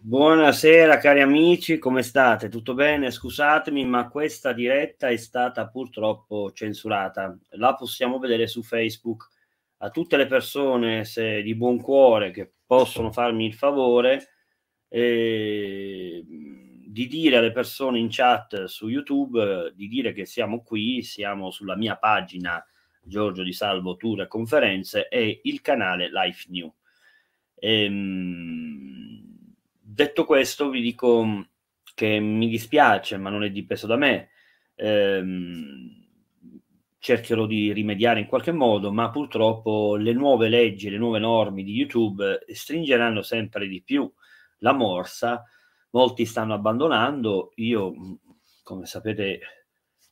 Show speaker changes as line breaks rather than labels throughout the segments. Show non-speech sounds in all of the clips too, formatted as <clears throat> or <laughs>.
Buonasera cari amici, come state? Tutto bene? Scusatemi, ma questa diretta è stata purtroppo censurata. La possiamo vedere su Facebook. A tutte le persone se, di buon cuore che possono farmi il favore eh, di dire alle persone in chat su YouTube di dire che siamo qui, siamo sulla mia pagina Giorgio Di Salvo Tour e Conferenze e il canale Life New. Ehm, Detto questo, vi dico mm, che mi dispiace, ma non è dipeso da me. Ehm, cercherò di rimediare in qualche modo, ma purtroppo le nuove leggi, le nuove norme di YouTube stringeranno sempre di più la morsa. Molti stanno abbandonando. Io, mm, come sapete,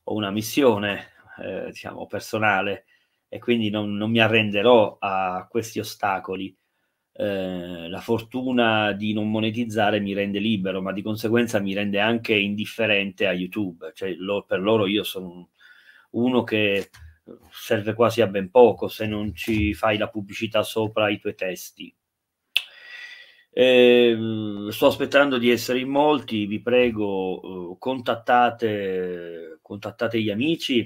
ho una missione, eh, diciamo, personale e quindi non, non mi arrenderò a questi ostacoli eh, la fortuna di non monetizzare mi rende libero, ma di conseguenza mi rende anche indifferente a YouTube. Cioè, lo, per loro io sono uno che serve quasi a ben poco se non ci fai la pubblicità sopra i tuoi testi. Eh, sto aspettando di essere in molti, vi prego, eh, contattate, contattate gli amici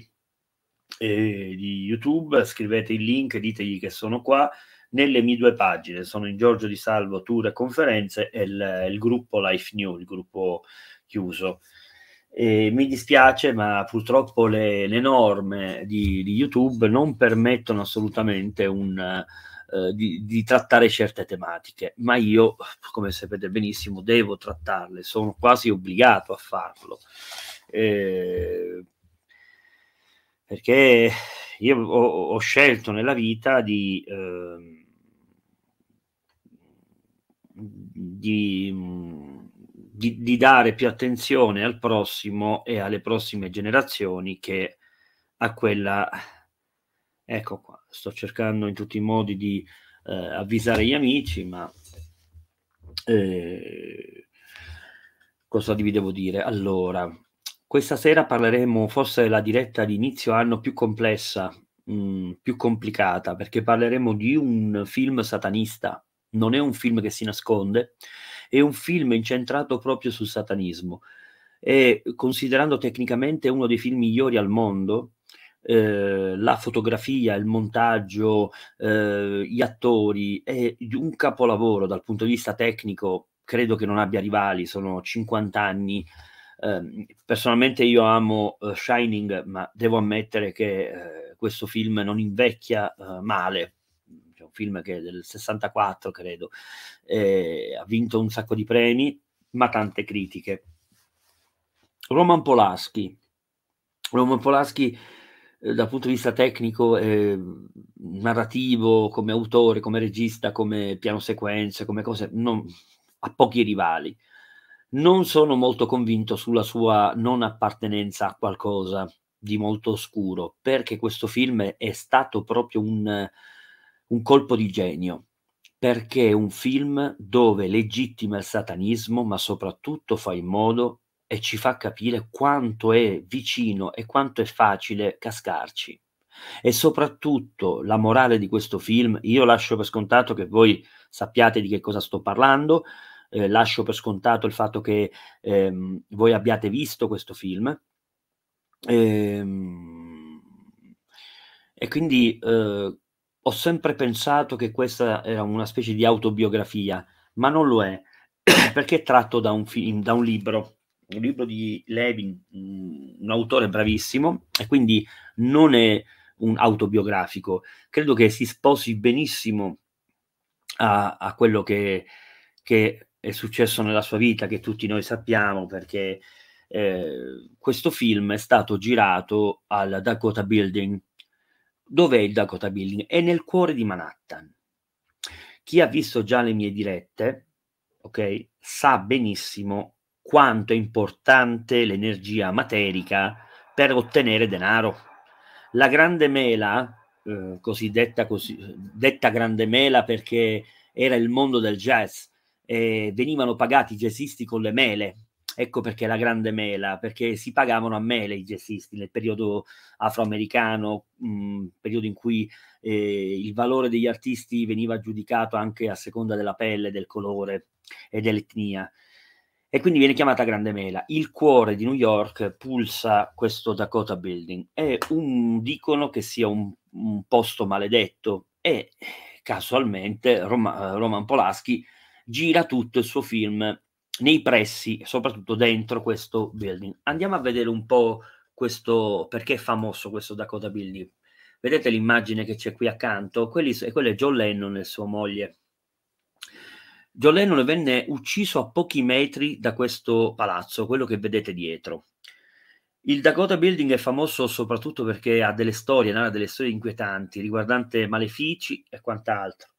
eh, di YouTube, scrivete il link, ditegli che sono qua nelle mie due pagine, sono in Giorgio Di Salvo, Tour e Conferenze e il, il gruppo Life New, il gruppo chiuso. E mi dispiace, ma purtroppo le, le norme di, di, YouTube non permettono assolutamente un, eh, di, di, trattare certe tematiche, ma io, come sapete benissimo, devo trattarle, sono quasi obbligato a farlo. Eh, perché io ho, ho, scelto nella vita di... Eh, di, di, di, dare più attenzione al prossimo e alle prossime generazioni che a quella... Ecco qua, sto cercando in tutti i modi di eh, avvisare gli amici, ma... Eh, cosa vi devo dire? Allora, questa sera parleremo, forse la diretta di inizio anno più complessa, mh, mm, più complicata, perché parleremo di un film satanista non è un film che si nasconde, è un film incentrato proprio sul satanismo e considerando tecnicamente uno dei film migliori al mondo, eh, la fotografia, il montaggio, eh, gli attori, è un capolavoro dal punto di vista tecnico, credo che non abbia rivali, sono 50 anni. Ehm, personalmente io amo eh, Shining, ma devo ammettere che eh, questo film non invecchia eh, male, un film che è del 64 credo, eh, ha vinto un sacco di premi, ma tante critiche. Roman Polaschi. Roman Polaschi eh, dal punto di vista tecnico, eh, narrativo, come autore, come regista, come piano sequenze, come cose, non, ha pochi rivali. Non sono molto convinto sulla sua non appartenenza a qualcosa di molto oscuro, perché questo film è stato proprio un, un colpo di genio, perché è un film dove legittima il satanismo, ma soprattutto fa in modo e ci fa capire quanto è vicino e quanto è facile cascarci. E soprattutto la morale di questo film, io lascio per scontato che voi sappiate di che cosa sto parlando, eh, lascio per scontato il fatto che ehm, voi abbiate visto questo film. Ehm, e quindi eh, ho sempre pensato che questa era una specie di autobiografia, ma non lo è, <clears throat> perché è tratto da un, film, da un libro, un libro di Levin, un autore bravissimo, e quindi non è un autobiografico. Credo che si sposi benissimo a, a quello che, che, è successo nella sua vita, che tutti noi sappiamo, perché eh, questo film è stato girato al Dakota Building, Dov'è il Dakota Building? È nel cuore di Manhattan. Chi ha visto già le mie dirette, ok, sa benissimo quanto è importante l'energia materica per ottenere denaro. La grande mela, eh, cosiddetta così, detta grande mela perché era il mondo del jazz, eh, venivano pagati i jazzisti con le mele, Ecco perché la grande mela, perché si pagavano a mele i jazzisti nel periodo afroamericano, mh, mm, periodo in cui eh, il valore degli artisti veniva giudicato anche a seconda della pelle, del colore e dell'etnia. E quindi viene chiamata Grande Mela. Il cuore di New York pulsa questo Dakota Building. È un, dicono che sia un, un posto maledetto e casualmente Roma, eh, Roman Polaschi gira tutto il suo film nei pressi, soprattutto dentro questo building. Andiamo a vedere un po' questo, perché è famoso questo Dakota Building. Vedete l'immagine che c'è qui accanto? Quelli, quello è John Lennon e sua moglie. John Lennon venne ucciso a pochi metri da questo palazzo, quello che vedete dietro. Il Dakota Building è famoso soprattutto perché ha delle storie, narra delle storie inquietanti riguardante malefici e quant'altro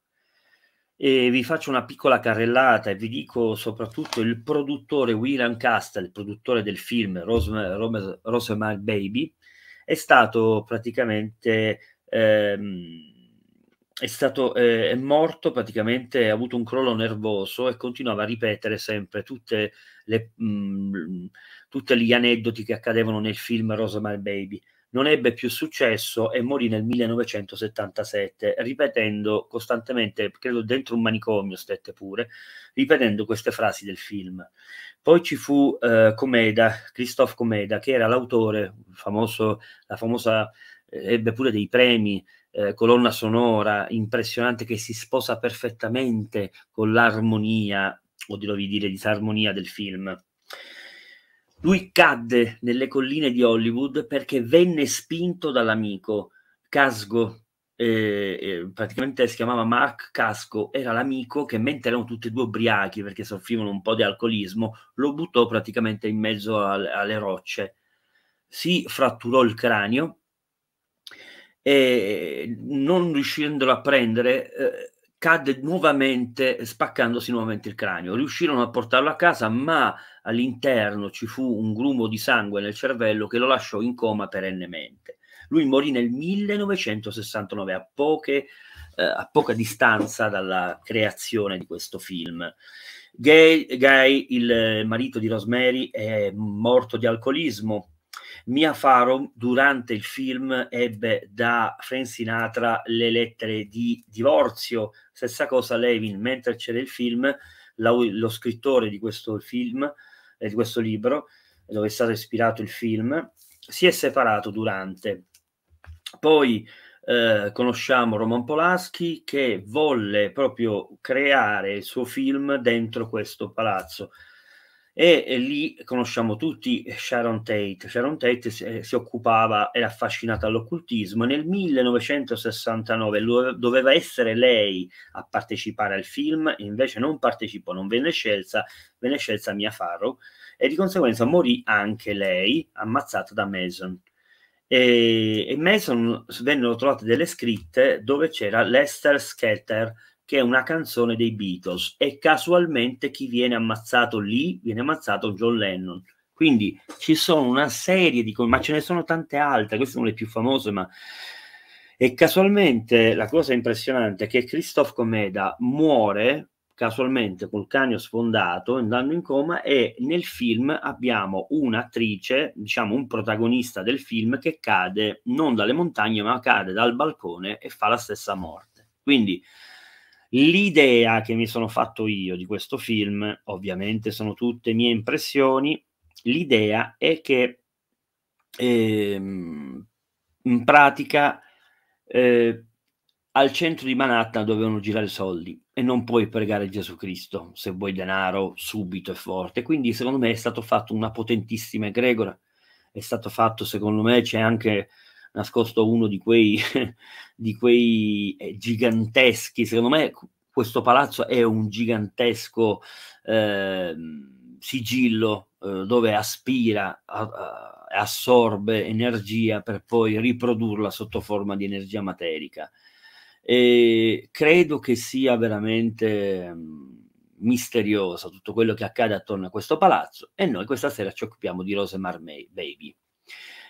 e vi faccio una piccola carrellata e vi dico soprattutto il produttore William Castle, il produttore del film Rosemary Baby, è stato praticamente ehm, è stato eh, è morto praticamente ha avuto un crollo nervoso e continuava a ripetere sempre tutte le mh, mm, tutti gli aneddoti che accadevano nel film Rosemary Baby non ebbe più successo e morì nel 1977, ripetendo costantemente, credo dentro un manicomio stette pure, ripetendo queste frasi del film. Poi ci fu eh, Comeda, Christophe Comeda, che era l'autore, famoso, la famosa, eh, ebbe pure dei premi, eh, colonna sonora impressionante che si sposa perfettamente con l'armonia, o di dire disarmonia del film. Lui cadde nelle colline di Hollywood perché venne spinto dall'amico Casgo, eh, eh, praticamente si chiamava Mark Casco, era l'amico che mentre erano tutti e due ubriachi perché soffrivano un po' di alcolismo, lo buttò praticamente in mezzo al, alle rocce. Si fratturò il cranio e non riuscendolo a prendere eh, cadde nuovamente spaccandosi nuovamente il cranio. Riuscirono a portarlo a casa, ma all'interno ci fu un grumo di sangue nel cervello che lo lasciò in coma perennemente. Lui morì nel 1969, a, poche, eh, a poca distanza dalla creazione di questo film. Gay, Guy, il marito di Rosemary, è morto di alcolismo. Mia Faro, durante il film ebbe da Frank Sinatra le lettere di divorzio. Stessa cosa Levin, mentre c'era il film, la, lo scrittore di questo film eh, di questo libro, dove è stato ispirato il film, si è separato durante. Poi eh, conosciamo Roman Polaschi che volle proprio creare il suo film dentro questo palazzo e, lì conosciamo tutti Sharon Tate. Sharon Tate si, eh, si occupava, era affascinata all'occultismo. Nel 1969 lo, doveva essere lei a partecipare al film, invece non partecipò, non venne scelta, venne scelta Mia Farrow e di conseguenza morì anche lei, ammazzata da Mason. E, e Mason vennero trovate delle scritte dove c'era Lester Skeeter che è una canzone dei Beatles e casualmente chi viene ammazzato lì viene ammazzato John Lennon. Quindi ci sono una serie di cose, ma ce ne sono tante altre, queste sono le più famose, ma... E casualmente la cosa impressionante è che Christophe Comeda muore casualmente col cranio sfondato, andando in coma, e nel film abbiamo un'attrice, diciamo un protagonista del film, che cade non dalle montagne, ma cade dal balcone e fa la stessa morte. Quindi L'idea che mi sono fatto io di questo film, ovviamente sono tutte mie impressioni, l'idea è che ehm, in pratica eh, al centro di Manhattan dovevano girare soldi e non puoi pregare Gesù Cristo se vuoi denaro subito e forte. Quindi secondo me è stato fatto una potentissima egregora, è stato fatto secondo me c'è anche nascosto uno di quei, <laughs> di quei eh, giganteschi, secondo me questo palazzo è un gigantesco eh, sigillo eh, dove aspira, a, a, assorbe energia per poi riprodurla sotto forma di energia materica. E credo che sia veramente mm, misterioso tutto quello che accade attorno a questo palazzo e noi questa sera ci occupiamo di Rosemar May, Baby.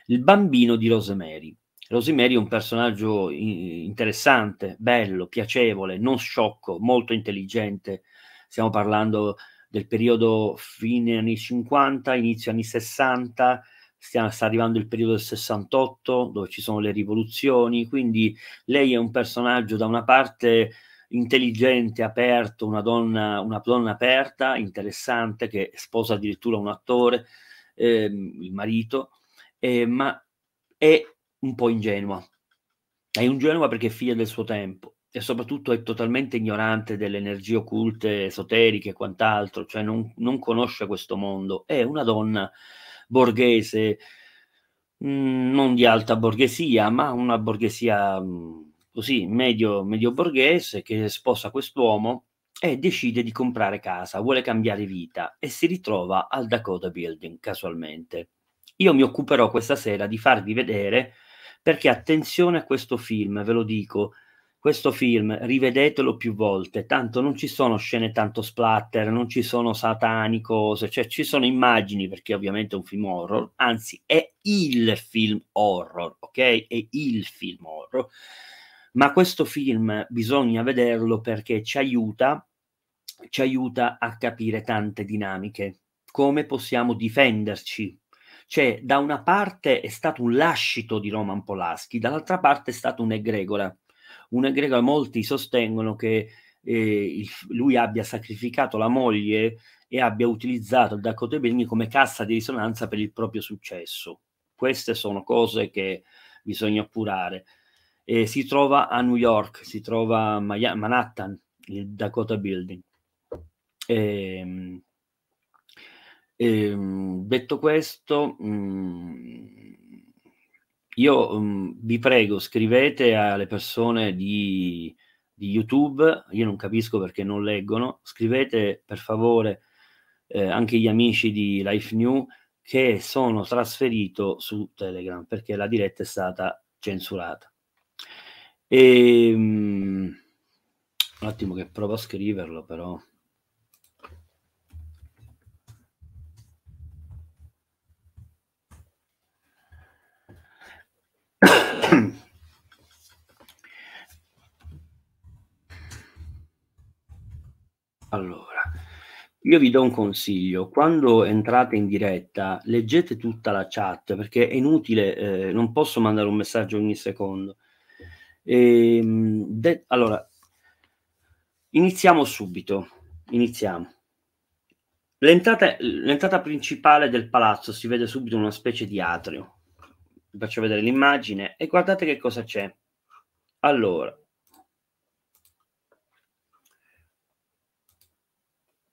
Il bambino di Rosemary. Rosemary è un personaggio interessante, bello, piacevole, non sciocco, molto intelligente. Stiamo parlando del periodo fine anni 50, inizio anni 60, Stiamo, sta arrivando il periodo del 68 dove ci sono le rivoluzioni, quindi lei è un personaggio da una parte intelligente, aperto, una donna, una donna aperta, interessante, che sposa addirittura un attore, ehm, il marito, eh, ma è un po' ingenua. È ingenua perché è figlia del suo tempo e soprattutto è totalmente ignorante delle energie occulte, esoteriche e quant'altro, cioè non, non, conosce questo mondo. È una donna borghese, mh, mm, non di alta borghesia, ma una borghesia mh, mm, così, medio, medio borghese, che sposa quest'uomo e decide di comprare casa, vuole cambiare vita e si ritrova al Dakota Building casualmente io mi occuperò questa sera di farvi vedere, perché attenzione a questo film, ve lo dico, questo film rivedetelo più volte, tanto non ci sono scene tanto splatter, non ci sono satanicose, cioè ci sono immagini perché ovviamente è un film horror, anzi è il film horror, ok? È il film horror. Ma questo film bisogna vederlo perché ci aiuta, ci aiuta a capire tante dinamiche, come possiamo difenderci cioè, da una parte è stato un lascito di Roman Polaschi, dall'altra parte è stato un'egregora. Un'egregora, molti sostengono che eh, il, lui abbia sacrificato la moglie e abbia utilizzato il Dakota Benny come cassa di risonanza per il proprio successo. Queste sono cose che bisogna appurare. Eh, si trova a New York, si trova a Manhattan, il Dakota Building. Eh, Ehm, detto questo, mh, mhmm, io mh, mhmm, vi prego, scrivete alle persone di, di, YouTube, io non capisco perché non leggono, scrivete per favore eh, anche gli amici di Life New che sono trasferito su Telegram perché la diretta è stata censurata. E, ehm, un attimo che provo a scriverlo però. Io vi do un consiglio, quando entrate in diretta leggete tutta la chat perché è inutile, eh, non posso mandare un messaggio ogni secondo. E, ehm, de- allora, iniziamo subito, iniziamo. L'entrata, l'entrata principale del palazzo si vede subito una specie di atrio. Vi faccio vedere l'immagine e guardate che cosa c'è. Allora,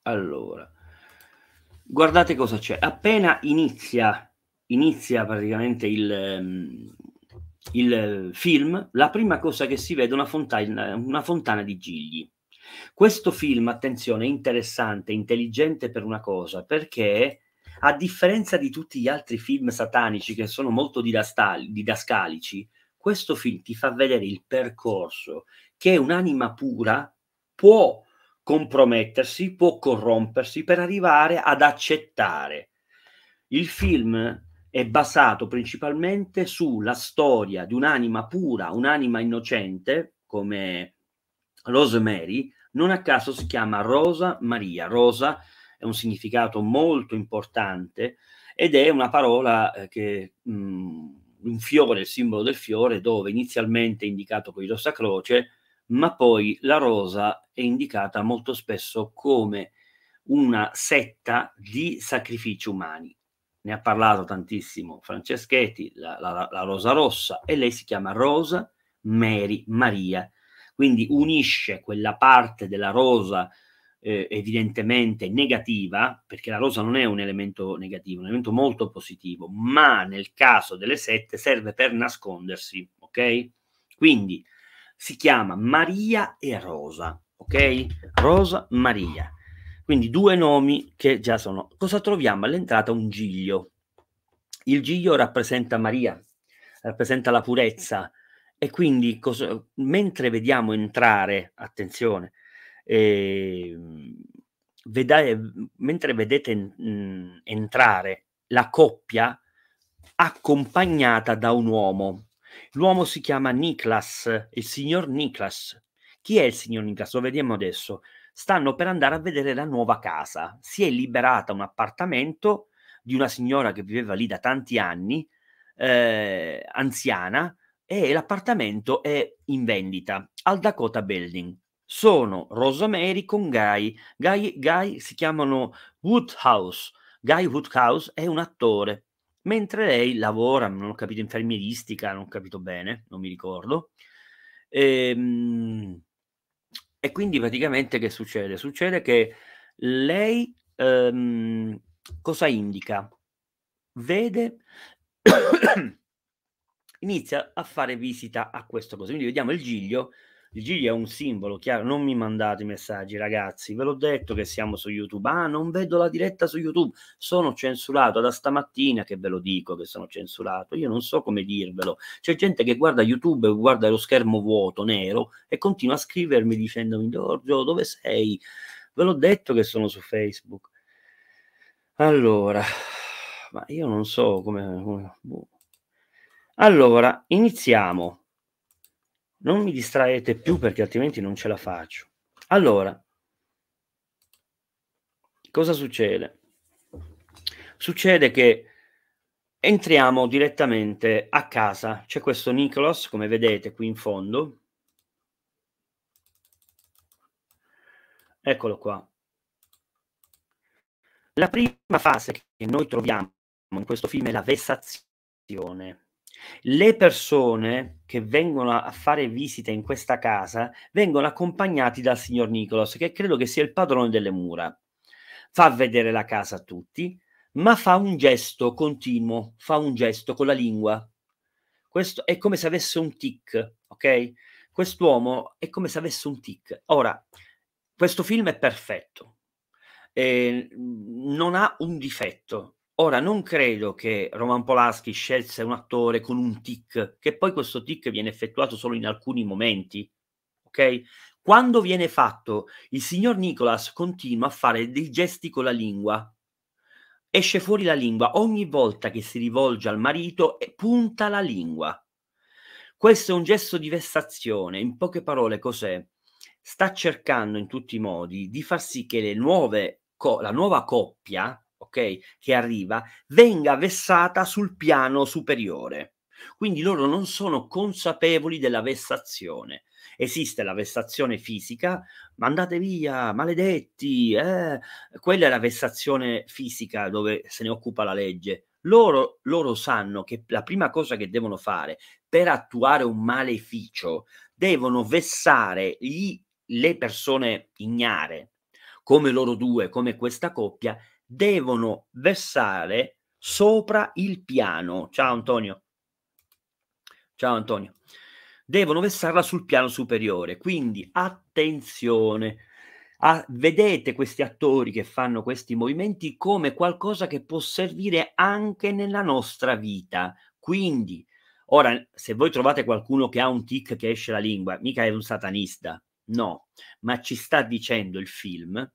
Allora, guardate cosa c'è. Appena inizia, inizia praticamente il, ehm, il film, la prima cosa che si vede è una fontana, una fontana di gigli. Questo film, attenzione, è interessante, intelligente per una cosa, perché a differenza di tutti gli altri film satanici che sono molto didascalici, questo film ti fa vedere il percorso che un'anima pura può compromettersi, può corrompersi per arrivare ad accettare. Il film è basato principalmente sulla storia di un'anima pura, un'anima innocente, come Rosemary, non a caso si chiama Rosa Maria. Rosa è un significato molto importante ed è una parola eh, che mh, mm, un fiore, il simbolo del fiore, dove inizialmente è indicato con il rossa croce, ma poi la rosa è indicata molto spesso come una setta di sacrifici umani. Ne ha parlato tantissimo Franceschetti, la, la, la rosa rossa, e lei si chiama Rosa Mary Maria. Quindi unisce quella parte della rosa eh, evidentemente negativa, perché la rosa non è un elemento negativo, un elemento molto positivo, ma nel caso delle sette serve per nascondersi, ok? Quindi si chiama Maria e Rosa, ok? Rosa Maria. Quindi due nomi che già sono. Cosa troviamo all'entrata? Un giglio. Il giglio rappresenta Maria, rappresenta la purezza e quindi cosa... mentre vediamo entrare, attenzione, eh, vedare, mentre vedete mh, mm, entrare la coppia accompagnata da un uomo, L'uomo si chiama Niklas, il signor Niklas. Chi è il signor Niklas? Lo vediamo adesso. Stanno per andare a vedere la nuova casa. Si è liberata un appartamento di una signora che viveva lì da tanti anni, eh, anziana, e l'appartamento è in vendita al Dakota Building. Sono Rosemary con Guy. Guy, Guy si chiamano Woodhouse. Guy Woodhouse è un attore mentre lei lavora, non ho capito infermieristica, non ho capito bene, non mi ricordo. E, ehm, e quindi praticamente che succede? Succede che lei ehm, cosa indica? Vede, <coughs> inizia a fare visita a questo coso. Quindi vediamo il Giglio Vigilia è un simbolo, chiaro, non mi mandate i messaggi ragazzi, ve l'ho detto che siamo su YouTube, ah non vedo la diretta su YouTube, sono censurato da stamattina che ve lo dico che sono censurato, io non so come dirvelo, c'è gente che guarda YouTube e guarda lo schermo vuoto, nero, e continua a scrivermi dicendomi Giorgio dove sei? Ve l'ho detto che sono su Facebook. Allora, ma io non so come... Boh. Allora, iniziamo. Non mi distraete più perché altrimenti non ce la faccio. Allora, cosa succede? Succede che entriamo direttamente a casa. C'è questo Nicholas, come vedete qui in fondo. Eccolo qua. La prima fase che noi troviamo in questo film è la vessazione. Le persone che vengono a fare visita in questa casa vengono accompagnati dal signor Nicholas, che credo che sia il padrone delle mura. Fa vedere la casa a tutti, ma fa un gesto continuo, fa un gesto con la lingua. Questo è come se avesse un tic, ok? Quest'uomo è come se avesse un tic. Ora, questo film è perfetto, eh, non ha un difetto, Ora, non credo che Roman Polaschi scelse un attore con un tic, che poi questo tic viene effettuato solo in alcuni momenti, ok? Quando viene fatto, il signor Nicolas continua a fare dei gesti con la lingua. Esce fuori la lingua ogni volta che si rivolge al marito e punta la lingua. Questo è un gesto di vessazione, in poche parole cos'è? Sta cercando in tutti i modi di far sì che nuove co- la nuova coppia ok, che arriva, venga vessata sul piano superiore. Quindi loro non sono consapevoli della vessazione. Esiste la vessazione fisica, mandate via, maledetti, eh. quella è la vessazione fisica dove se ne occupa la legge. Loro, loro sanno che la prima cosa che devono fare per attuare un maleficio, devono vessare gli, le persone ignare, come loro due, come questa coppia, devono versare sopra il piano. Ciao Antonio. Ciao Antonio. Devono versarla sul piano superiore. Quindi attenzione. A, ah, vedete questi attori che fanno questi movimenti come qualcosa che può servire anche nella nostra vita. Quindi, ora, se voi trovate qualcuno che ha un tic che esce la lingua, mica è un satanista, no, ma ci sta dicendo il film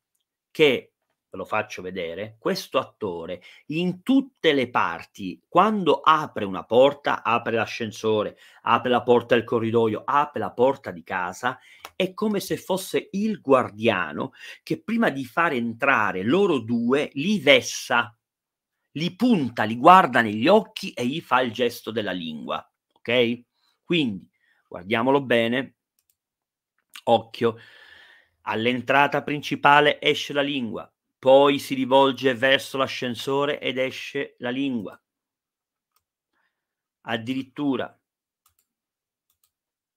che ve lo faccio vedere, questo attore in tutte le parti, quando apre una porta, apre l'ascensore, apre la porta del corridoio, apre la porta di casa, è come se fosse il guardiano che prima di far entrare loro due li vessa, li punta, li guarda negli occhi e gli fa il gesto della lingua, ok? Quindi guardiamolo bene, occhio. All'entrata principale esce la lingua, poi si rivolge verso l'ascensore ed esce la lingua. Addirittura,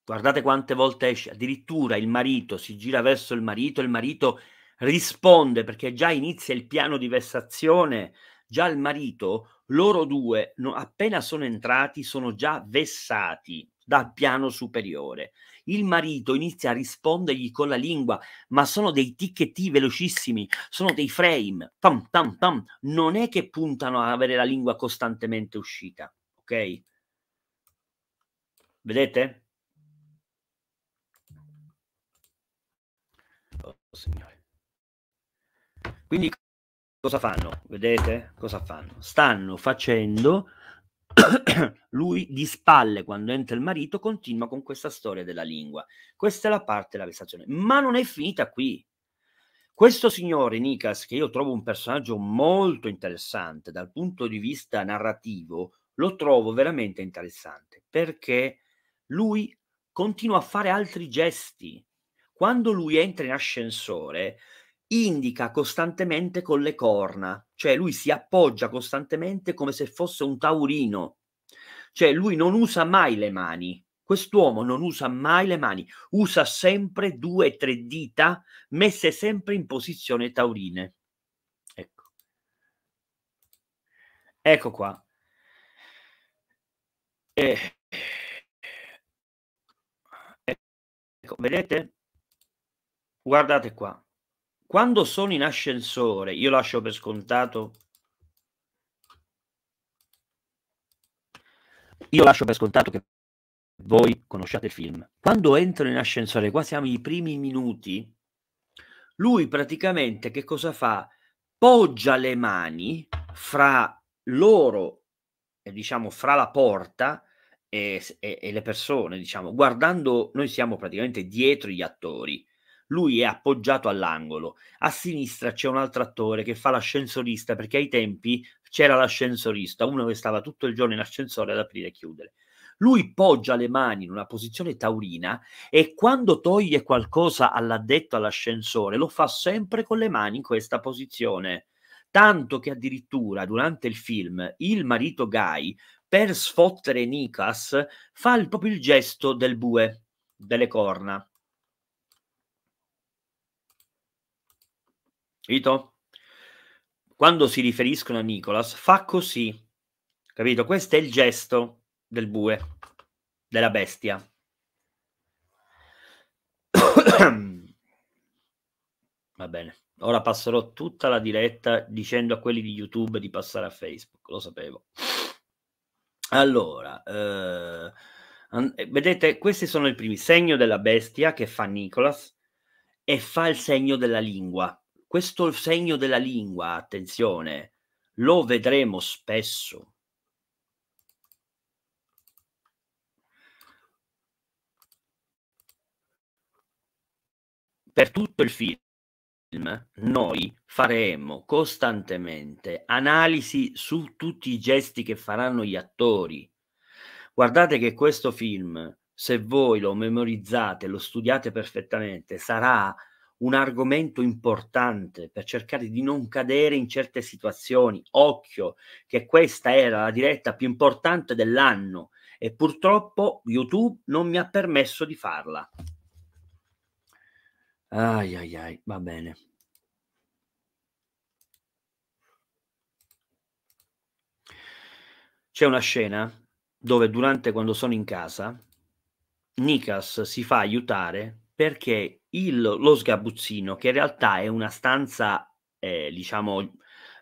guardate quante volte esce, addirittura il marito si gira verso il marito, il marito risponde perché già inizia il piano di vessazione, già il marito, loro due, no, appena sono entrati, sono già vessati dal piano superiore il marito inizia a rispondergli con la lingua, ma sono dei ticchetti velocissimi, sono dei frame, tam, tam, tam. non è che puntano ad avere la lingua costantemente uscita, ok? Vedete? Oh, signore. Quindi cosa fanno? Vedete cosa fanno? Stanno facendo <coughs> lui di spalle quando entra il marito continua con questa storia della lingua. Questa è la parte della vessazione, ma non è finita qui. Questo signore Nicas, che io trovo un personaggio molto interessante dal punto di vista narrativo, lo trovo veramente interessante perché lui continua a fare altri gesti. Quando lui entra in ascensore, indica costantemente con le corna, cioè lui si appoggia costantemente come se fosse un taurino, cioè lui non usa mai le mani, quest'uomo non usa mai le mani, usa sempre due o tre dita messe sempre in posizione taurine. Ecco, ecco qua. Eh. Ecco, vedete? Guardate qua. Quando sono in ascensore, io lascio per scontato Io lascio per scontato che voi conosciate il film. Quando entro in ascensore, qua siamo i primi minuti, lui praticamente che cosa fa? Poggia le mani fra loro, eh, diciamo fra la porta e, e, e le persone, diciamo, guardando, noi siamo praticamente dietro gli attori, lui è appoggiato all'angolo. A sinistra c'è un altro attore che fa l'ascensorista perché ai tempi c'era l'ascensorista, uno che stava tutto il giorno in ascensore ad aprire e chiudere. Lui poggia le mani in una posizione taurina e quando toglie qualcosa all'addetto all'ascensore lo fa sempre con le mani in questa posizione. Tanto che addirittura durante il film il marito Guy, per sfottere Nikas, fa il, proprio il gesto del bue, delle corna Capito? Quando si riferiscono a Nicolas, fa così. Capito? Questo è il gesto del bue, della bestia. <coughs> Va bene. Ora passerò tutta la diretta dicendo a quelli di YouTube di passare a Facebook. Lo sapevo. Allora, eh, eh vedete, questi sono i primi segni della bestia che fa Nicolas e fa il segno della lingua questo segno della lingua, attenzione, lo vedremo spesso. Per tutto il film noi faremo costantemente analisi su tutti i gesti che faranno gli attori. Guardate che questo film, se voi lo memorizzate, lo studiate perfettamente, sarà un argomento importante per cercare di non cadere in certe situazioni. Occhio, che questa era la diretta più importante dell'anno e purtroppo YouTube non mi ha permesso di farla. Ai ai ai, va bene. C'è una scena dove durante quando sono in casa, Nikas si fa aiutare perché il, lo sgabuzzino, che in realtà è una stanza, eh, diciamo,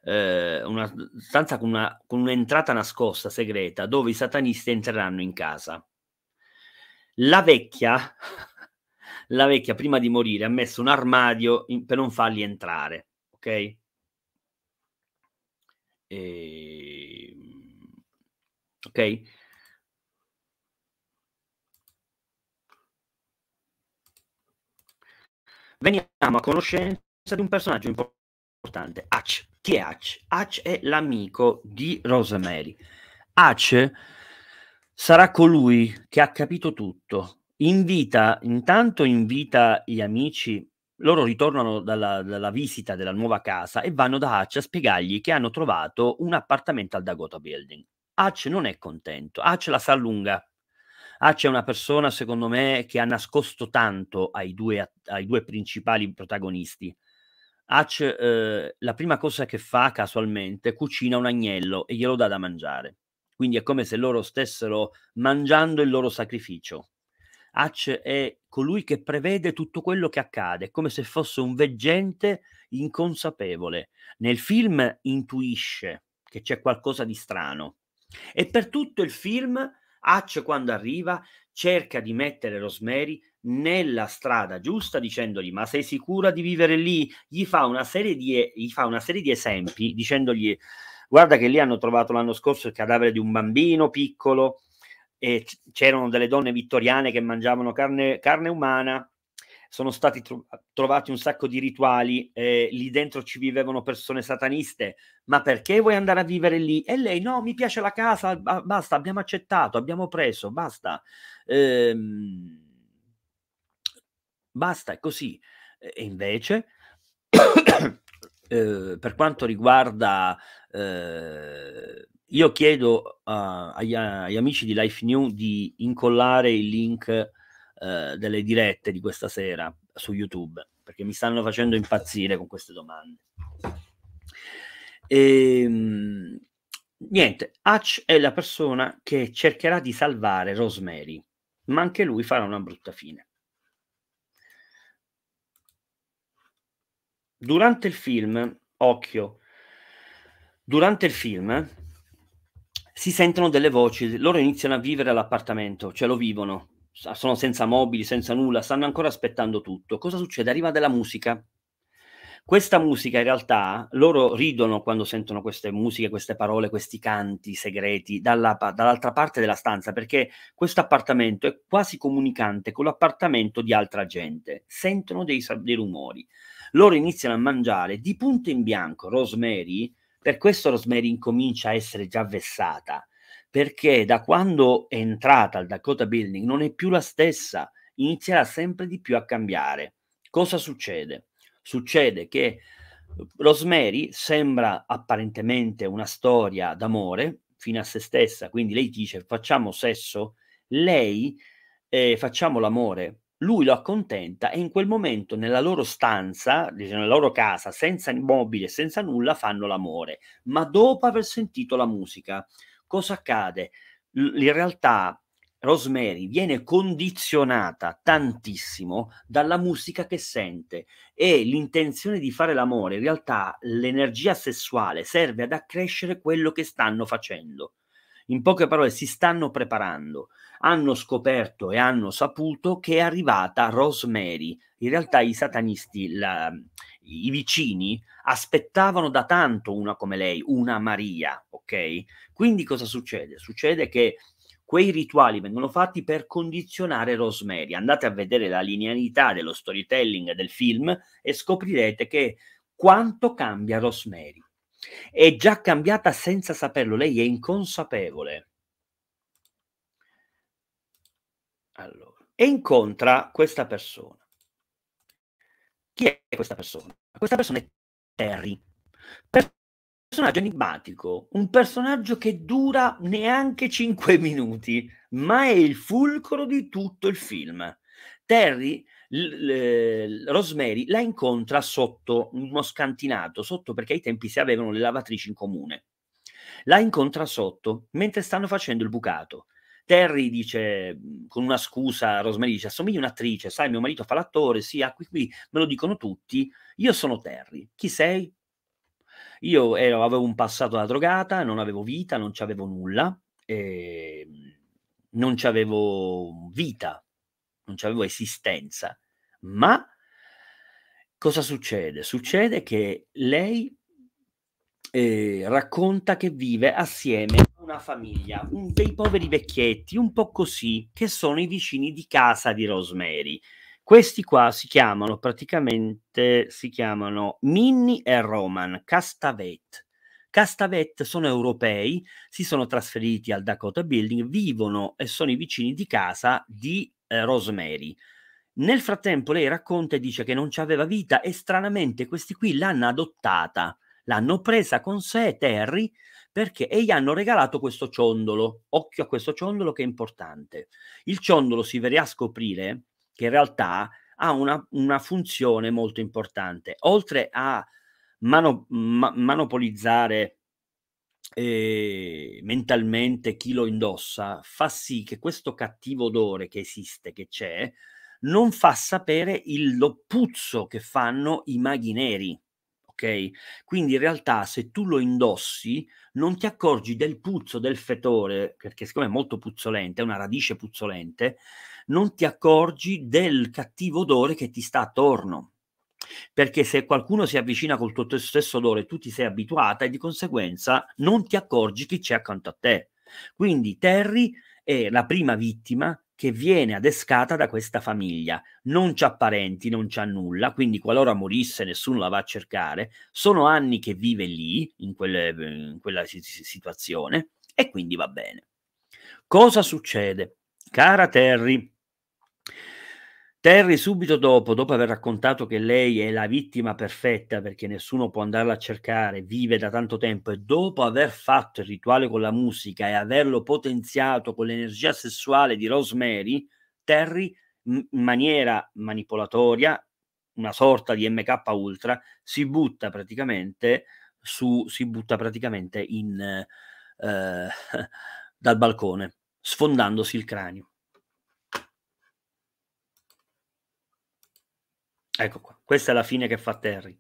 eh, una stanza con, una, con un'entrata nascosta, segreta, dove i satanisti entreranno in casa. La vecchia, <laughs> la vecchia prima di morire ha messo un armadio in, per non farli entrare, ok? E... Ehm, ok? veniamo a conoscenza di un personaggio importante, Hatch. Chi è Hatch? Hatch è l'amico di Rosemary. Hatch sarà colui che ha capito tutto. Invita, intanto invita gli amici, loro ritornano dalla, dalla visita della nuova casa e vanno da Hatch a spiegargli che hanno trovato un appartamento al Dagota Building. Hatch non è contento, Hatch la sa lunga Ah, c'è una persona, secondo me, che ha nascosto tanto ai due, ai due principali protagonisti. Hatch, eh, la prima cosa che fa casualmente, cucina un agnello e glielo dà da mangiare. Quindi è come se loro stessero mangiando il loro sacrificio. Hatch è colui che prevede tutto quello che accade, è come se fosse un veggente inconsapevole. Nel film intuisce che c'è qualcosa di strano e per tutto il film Accio quando arriva cerca di mettere Rosemary nella strada giusta dicendogli ma sei sicura di vivere lì? Gli fa una serie di, gli fa una serie di esempi dicendogli guarda che lì hanno trovato l'anno scorso il cadavere di un bambino piccolo e c'erano delle donne vittoriane che mangiavano carne, carne umana sono stati tro- trovati un sacco di rituali, eh, lì dentro ci vivevano persone sataniste, ma perché vuoi andare a vivere lì? E lei no, mi piace la casa, b- basta, abbiamo accettato, abbiamo preso, basta. Ehm, basta, è così. E invece, <coughs> eh, per quanto riguarda... Eh, io chiedo uh, agli, agli, amici di Life New di incollare il link eh, delle dirette di questa sera su YouTube, perché mi stanno facendo impazzire con queste domande. E, ehm, niente, Hatch è la persona che cercherà di salvare Rosemary, ma anche lui farà una brutta fine. Durante il film, occhio, durante il film si sentono delle voci, loro iniziano a vivere all'appartamento, ce cioè lo vivono, sono senza mobili, senza nulla, stanno ancora aspettando tutto. Cosa succede? Arriva della musica. Questa musica in realtà, loro ridono quando sentono queste musiche, queste parole, questi canti segreti dalla, dall'altra parte della stanza, perché questo appartamento è quasi comunicante con l'appartamento di altra gente. Sentono dei, dei rumori. Loro iniziano a mangiare di punto in bianco. Rosemary, per questo Rosemary incomincia a essere già vessata perché da quando è entrata al Dakota Building non è più la stessa, inizierà sempre di più a cambiare. Cosa succede? Succede che Rosemary sembra apparentemente una storia d'amore fino a se stessa, quindi lei dice facciamo sesso, lei eh, facciamo l'amore, lui lo accontenta e in quel momento nella loro stanza, nella loro casa, senza immobile, senza nulla, fanno l'amore, ma dopo aver sentito la musica. Cosa accade? L- in realtà Rosemary viene condizionata tantissimo dalla musica che sente e l'intenzione di fare l'amore, in realtà l'energia sessuale serve ad accrescere quello che stanno facendo. In poche parole, si stanno preparando, hanno scoperto e hanno saputo che è arrivata Rosemary. In realtà i satanisti la, i vicini aspettavano da tanto una come lei, una Maria, ok? Quindi cosa succede? Succede che quei rituali vengono fatti per condizionare Rosemary. Andate a vedere la linearità dello storytelling del film e scoprirete che quanto cambia Rosemary. È già cambiata senza saperlo, lei è inconsapevole. Allora, e incontra questa persona chi è questa persona? Questa persona è Terry, personaggio enigmatico, un personaggio che dura neanche 5 minuti, ma è il fulcro di tutto il film. Terry, l- l- Rosemary, la incontra sotto uno scantinato, sotto perché ai tempi si avevano le lavatrici in comune. La incontra sotto mentre stanno facendo il bucato. Terry dice mhmm, con una scusa, Rosemary dice assomigli un'attrice, sai mio marito fa l'attore, sì, ah, qui, qui, me lo dicono tutti, io sono Terry, chi sei? Io ero, avevo un passato da drogata, non avevo vita, non ci avevo nulla, eh, non ci avevo vita, non ci avevo esistenza, ma cosa succede? Succede che lei eh, racconta che vive assieme a una famiglia, un, dei poveri vecchietti, un po' così, che sono i vicini di casa di Rosemary. Questi qua si chiamano praticamente, si chiamano Minnie e Roman Castavet. Castavet sono europei, si sono trasferiti al Dakota Building, vivono e sono i vicini di casa di eh, Rosemary. Nel frattempo lei racconta e dice che non ci aveva vita e stranamente questi qui l'hanno adottata l'hanno presa con sé Terry perché e gli hanno regalato questo ciondolo. Occhio a questo ciondolo che è importante. Il ciondolo si verrà a scoprire che in realtà ha una, una funzione molto importante. Oltre a mano, ma, manopolizzare eh, mentalmente chi lo indossa, fa sì che questo cattivo odore che esiste, che c'è, non fa sapere il, lo puzzo che fanno i maghi neri ok? Quindi in realtà se tu lo indossi non ti accorgi del puzzo del fetore, perché siccome è molto puzzolente, è una radice puzzolente, non ti accorgi del cattivo odore che ti sta attorno. Perché se qualcuno si avvicina col tuo stesso odore, tu ti sei abituata e di conseguenza non ti accorgi chi c'è accanto a te. Quindi Terry è la prima vittima che viene adescata da questa famiglia. Non c'ha parenti, non c'ha nulla, quindi qualora morisse nessuno la va a cercare. Sono anni che vive lì, in, quelle, in quella situazione, e quindi va bene. Cosa succede? Cara Terry, Terry subito dopo, dopo aver raccontato che lei è la vittima perfetta perché nessuno può andarla a cercare, vive da tanto tempo e dopo aver fatto il rituale con la musica e averlo potenziato con l'energia sessuale di Rosemary, Terry in maniera manipolatoria, una sorta di MK Ultra, si butta praticamente su si butta praticamente in, eh, <laughs> dal balcone, sfondandosi il cranio. Ecco qua, questa è la fine che fa Terry.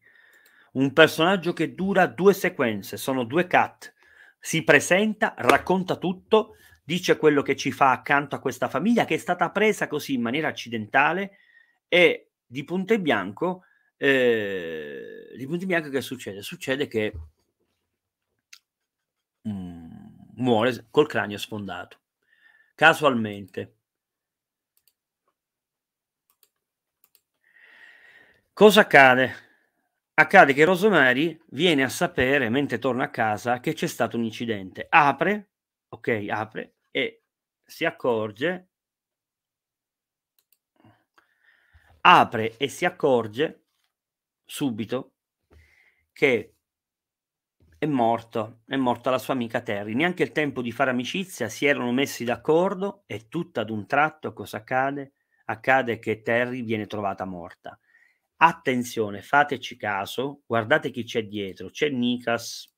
Un personaggio che dura due sequenze, sono due cat. Si presenta, racconta tutto, dice quello che ci fa accanto a questa famiglia che è stata presa così in maniera accidentale e di punto in bianco, eh, di punto in bianco che succede? Succede che mm, muore col cranio sfondato, casualmente. Cosa accade? Accade che Rosemary viene a sapere, mentre torna a casa, che c'è stato un incidente. Apre, ok, apre e si accorge, apre e si accorge subito che è morto, è morta la sua amica Terry. Neanche il tempo di fare amicizia, si erano messi d'accordo e tutto ad un tratto cosa accade? Accade che Terry viene trovata morta Attenzione, fateci caso, guardate chi c'è dietro, c'è Nikas.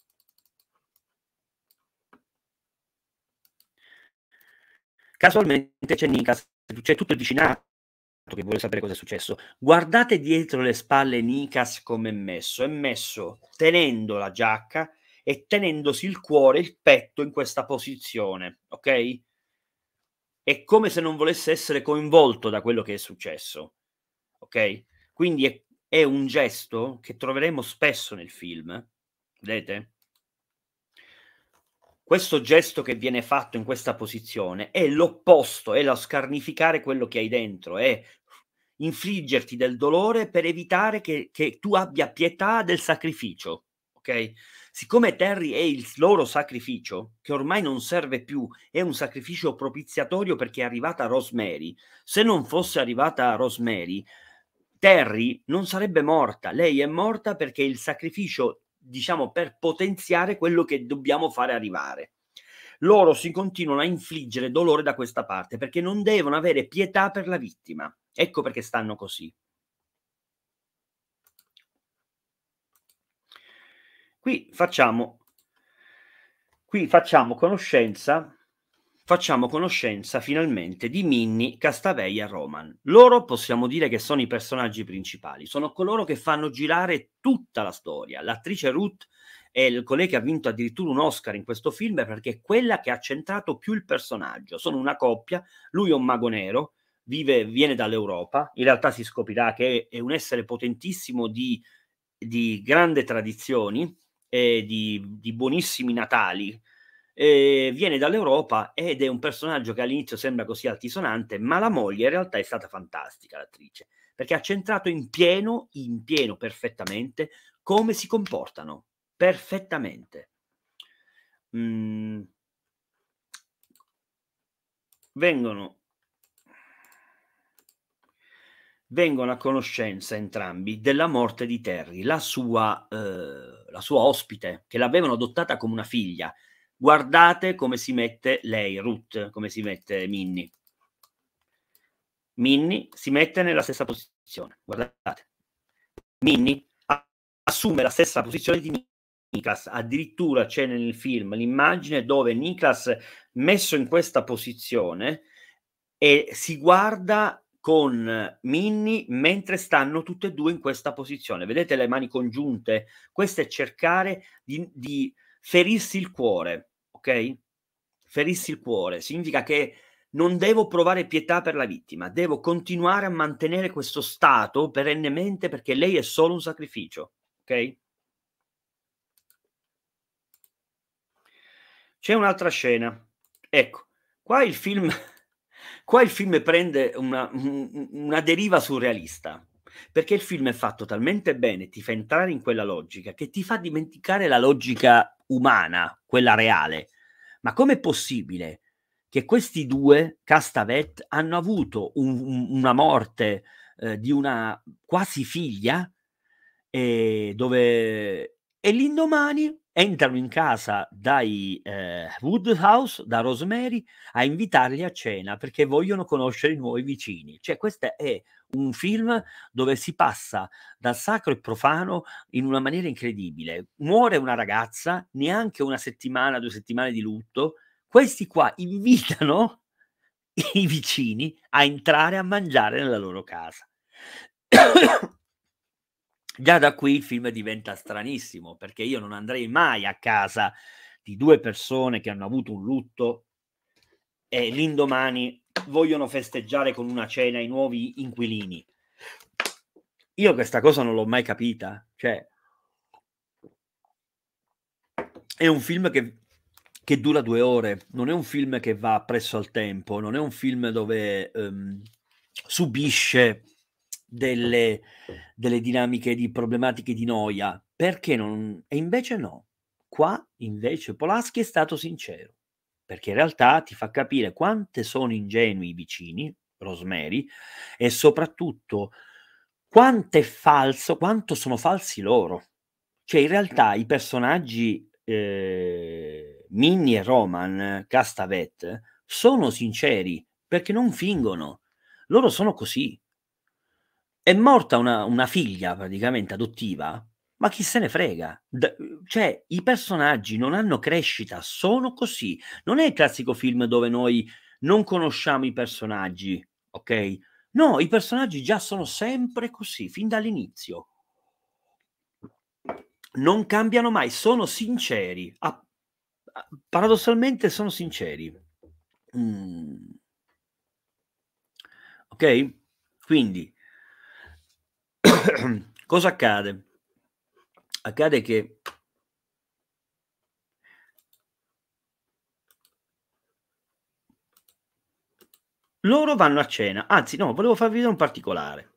Casualmente c'è Nikas, c'è tutto il vicinato che vuole sapere cosa è successo. Guardate dietro le spalle Nikas come è messo, è messo tenendo la giacca e tenendosi il cuore, il petto in questa posizione, ok? È come se non volesse essere coinvolto da quello che è successo, ok? Quindi è, è un gesto che troveremo spesso nel film, vedete? Questo gesto che viene fatto in questa posizione è l'opposto, è lo scarnificare quello che hai dentro, è infliggerti del dolore per evitare che, che, tu abbia pietà del sacrificio. Ok? Siccome Terry è il loro sacrificio, che ormai non serve più, è un sacrificio propiziatorio perché è arrivata Rosemary. Se non fosse arrivata Rosemary, Terry non sarebbe morta, lei è morta perché il sacrificio, diciamo, per potenziare quello che dobbiamo fare arrivare. Loro si continuano a infliggere dolore da questa parte perché non devono avere pietà per la vittima. Ecco perché stanno così. Qui facciamo, qui facciamo conoscenza facciamo conoscenza finalmente di Minnie, Castavei e Roman. Loro possiamo dire che sono i personaggi principali, sono coloro che fanno girare tutta la storia. L'attrice Ruth è colei che ha vinto addirittura un Oscar in questo film perché è quella che ha centrato più il personaggio. Sono una coppia, lui è un mago nero, vive, viene dall'Europa, in realtà si scoprirà che è, un essere potentissimo di, di grandi tradizioni, e di, di buonissimi natali, eh, viene dall'Europa ed è un personaggio che all'inizio sembra così altisonante, ma la moglie in realtà è stata fantastica, l'attrice, perché ha centrato in pieno, in pieno perfettamente, come si comportano, perfettamente. Mm. Vengono, vengono a conoscenza entrambi della morte di Terry, la sua, eh, la sua ospite, che l'avevano adottata come una figlia, Guardate come si mette lei, Ruth, come si mette Minnie. Minnie si mette nella stessa posizione, guardate. Minnie assume la stessa posizione di Niklas, addirittura c'è nel film l'immagine dove Niklas messo in questa posizione e si guarda con Minnie mentre stanno tutte e due in questa posizione. Vedete le mani congiunte? Questo è cercare di, di ferissi il cuore, ok? Ferissi il cuore significa che non devo provare pietà per la vittima, devo continuare a mantenere questo stato perennemente perché lei è solo un sacrificio, ok? C'è un'altra scena. Ecco, qua il film, <laughs> qua il film prende una, una deriva surrealista, perché il film è fatto talmente bene, ti fa entrare in quella logica, che ti fa dimenticare la logica umana, quella reale. Ma com'è possibile che questi due, Castavet, hanno avuto un, una morte eh, di una quasi figlia e eh, dove... E l'indomani entrano in casa dai eh, Woodhouse, da Rosemary, a invitarli a cena perché vogliono conoscere i nuovi vicini. Cioè, questo è un film dove si passa dal sacro e profano in una maniera incredibile. Muore una ragazza, neanche una settimana, due settimane di lutto. Questi qua invitano i vicini a entrare a mangiare nella loro casa. Già da qui il film diventa stranissimo perché io non andrei mai a casa di due persone che hanno avuto un lutto e l'indomani vogliono festeggiare con una cena i nuovi inquilini. Io questa cosa non l'ho mai capita, cioè è un film che, che dura due ore, non è un film che va presso al tempo, non è un film dove um, subisce delle, delle dinamiche di problematiche di noia, perché non... E invece no, qua invece Polaschi è stato sincero, perché in realtà ti fa capire quante sono ingenui i vicini, Rosemary, e soprattutto quanto è falso, quanto sono falsi loro. Cioè in realtà i personaggi eh, Minnie e Roman, Castavet, sono sinceri perché non fingono. Loro sono così è morta una, una figlia praticamente adottiva, ma chi se ne frega? D- cioè, i personaggi non hanno crescita, sono così. Non è il classico film dove noi non conosciamo i personaggi, ok? No, i personaggi già sono sempre così, fin dall'inizio. Non cambiano mai, sono sinceri. A- a- paradossalmente sono sinceri. Mm. Ok? Quindi <clears throat> cosa accade? Accade che loro vanno a cena, anzi no, volevo farvi vedere un particolare.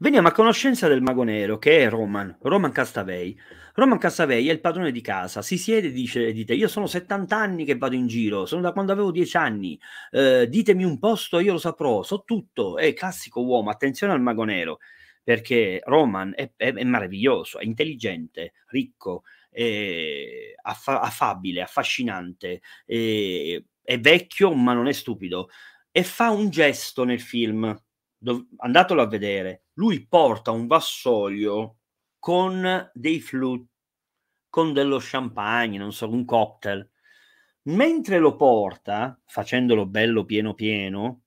Veniamo a conoscenza del mago nero che è Roman, Roman Castavei. Roman Cassavei è il padrone di casa, si siede e dice, dite, io sono 70 anni che vado in giro, sono da quando avevo 10 anni, eh, ditemi un posto, io lo saprò, so tutto, è classico uomo, attenzione al mago nero, perché Roman è, è, è meraviglioso, è intelligente, ricco, è affa- affabile, affascinante, è, è vecchio ma non è stupido, e fa un gesto nel film, dov- andatelo a vedere, lui porta un vassoio con dei flutti con dello champagne, non so, un cocktail. Mentre lo porta, facendolo bello pieno pieno,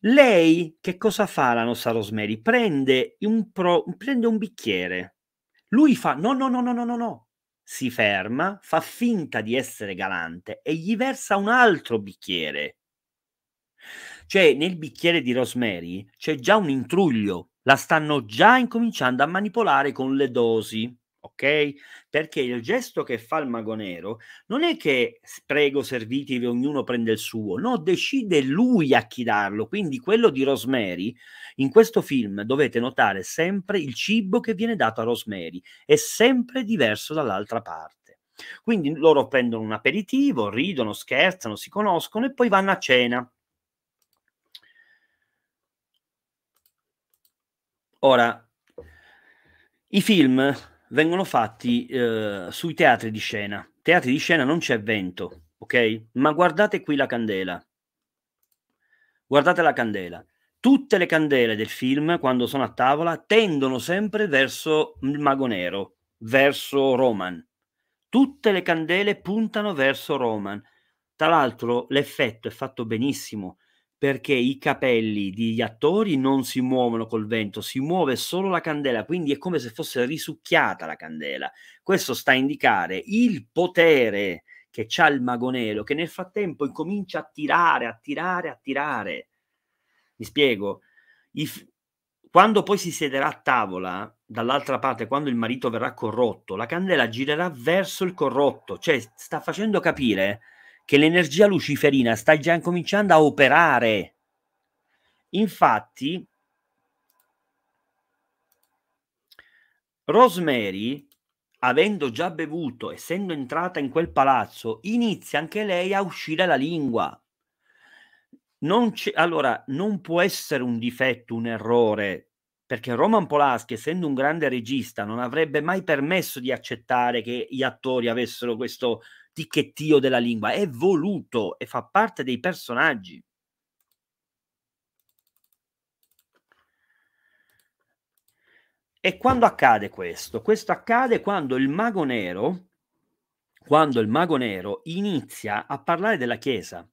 lei che cosa fa la nostra Rosemary? Prende un, pro, prende un bicchiere. Lui fa no, no, no, no, no, no, no. Si ferma, fa finta di essere galante e gli versa un altro bicchiere. Cioè, nel bicchiere di Rosemary c'è già un intruglio. La stanno già incominciando a manipolare con le dosi ok? Perché il gesto che fa il mago nero non è che prego servitevi, ognuno prende il suo, no, decide lui a chi darlo. Quindi quello di Rosemary, in questo film dovete notare sempre il cibo che viene dato a Rosemary, è sempre diverso dall'altra parte. Quindi loro prendono un aperitivo, ridono, scherzano, si conoscono e poi vanno a cena. Ora, i film vengono fatti eh, sui teatri di scena. Teatri di scena non c'è vento, ok? Ma guardate qui la candela. Guardate la candela. Tutte le candele del film, quando sono a tavola, tendono sempre verso il mago nero, verso Roman. Tutte le candele puntano verso Roman. Tra l'altro l'effetto è fatto benissimo perché i capelli degli attori non si muovono col vento, si muove solo la candela, quindi è come se fosse risucchiata la candela. Questo sta a indicare il potere che c'ha il mago nero, che nel frattempo incomincia a tirare, a tirare, a tirare. Mi spiego. If... Quando poi si siederà a tavola, dall'altra parte, quando il marito verrà corrotto, la candela girerà verso il corrotto, cioè sta facendo capire che l'energia luciferina sta già cominciando a operare. Infatti, Rosemary, avendo già bevuto, essendo entrata in quel palazzo, inizia anche lei a uscire la lingua. Non allora, non può essere un difetto, un errore, perché Roman Polaschi, essendo un grande regista, non avrebbe mai permesso di accettare che gli attori avessero questo, ticchettio della lingua, è voluto e fa parte dei personaggi. E quando accade questo? Questo accade quando il mago nero, quando il mago nero inizia a parlare della Chiesa.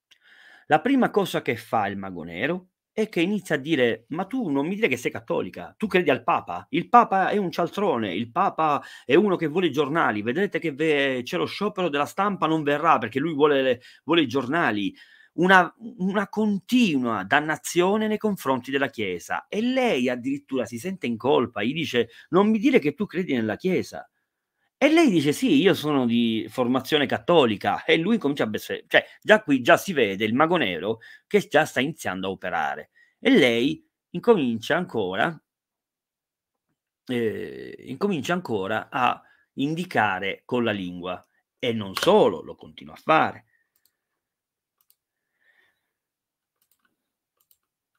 La prima cosa che fa il mago nero e che inizia a dire: Ma tu non mi dire che sei cattolica, tu credi al Papa? Il Papa è un cialtrone, il Papa è uno che vuole i giornali. Vedrete che ve- c'è lo sciopero della stampa, non verrà perché lui vuole, le- vuole i giornali. Una, una, continua dannazione nei confronti della Chiesa e lei addirittura si sente in colpa, gli dice non mi dire che tu credi nella Chiesa. E lei dice: Sì, io sono di formazione cattolica. E lui comincia a bestemmiare. Cioè, già qui già si vede il mago nero che già sta iniziando a operare. E lei incomincia ancora, eh, incomincia ancora a indicare con la lingua. E non solo, lo continua a fare.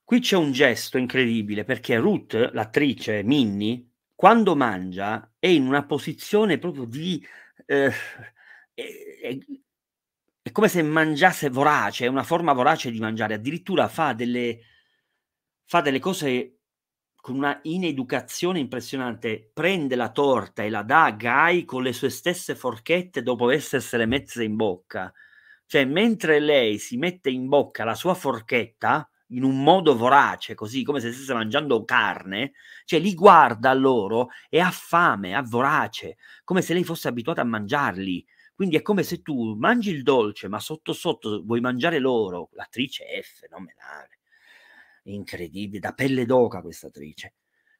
Qui c'è un gesto incredibile perché Ruth, l'attrice Minnie, quando mangia è in una posizione proprio di... Eh, è, è, come se mangiasse vorace, è una forma vorace di mangiare, addirittura fa delle, fa delle cose con una ineducazione impressionante, prende la torta e la dà a Guy con le sue stesse forchette dopo essersele messe in bocca. Cioè, mentre lei si mette in bocca la sua forchetta, in un modo vorace, così come se stesse mangiando carne, cioè li guarda loro e ha fame, ha vorace, come se lei fosse abituata a mangiarli. Quindi è come se tu mangi il dolce, ma sotto sotto vuoi mangiare loro. L'attrice è fenomenale, incredibile, da pelle d'oca questa attrice.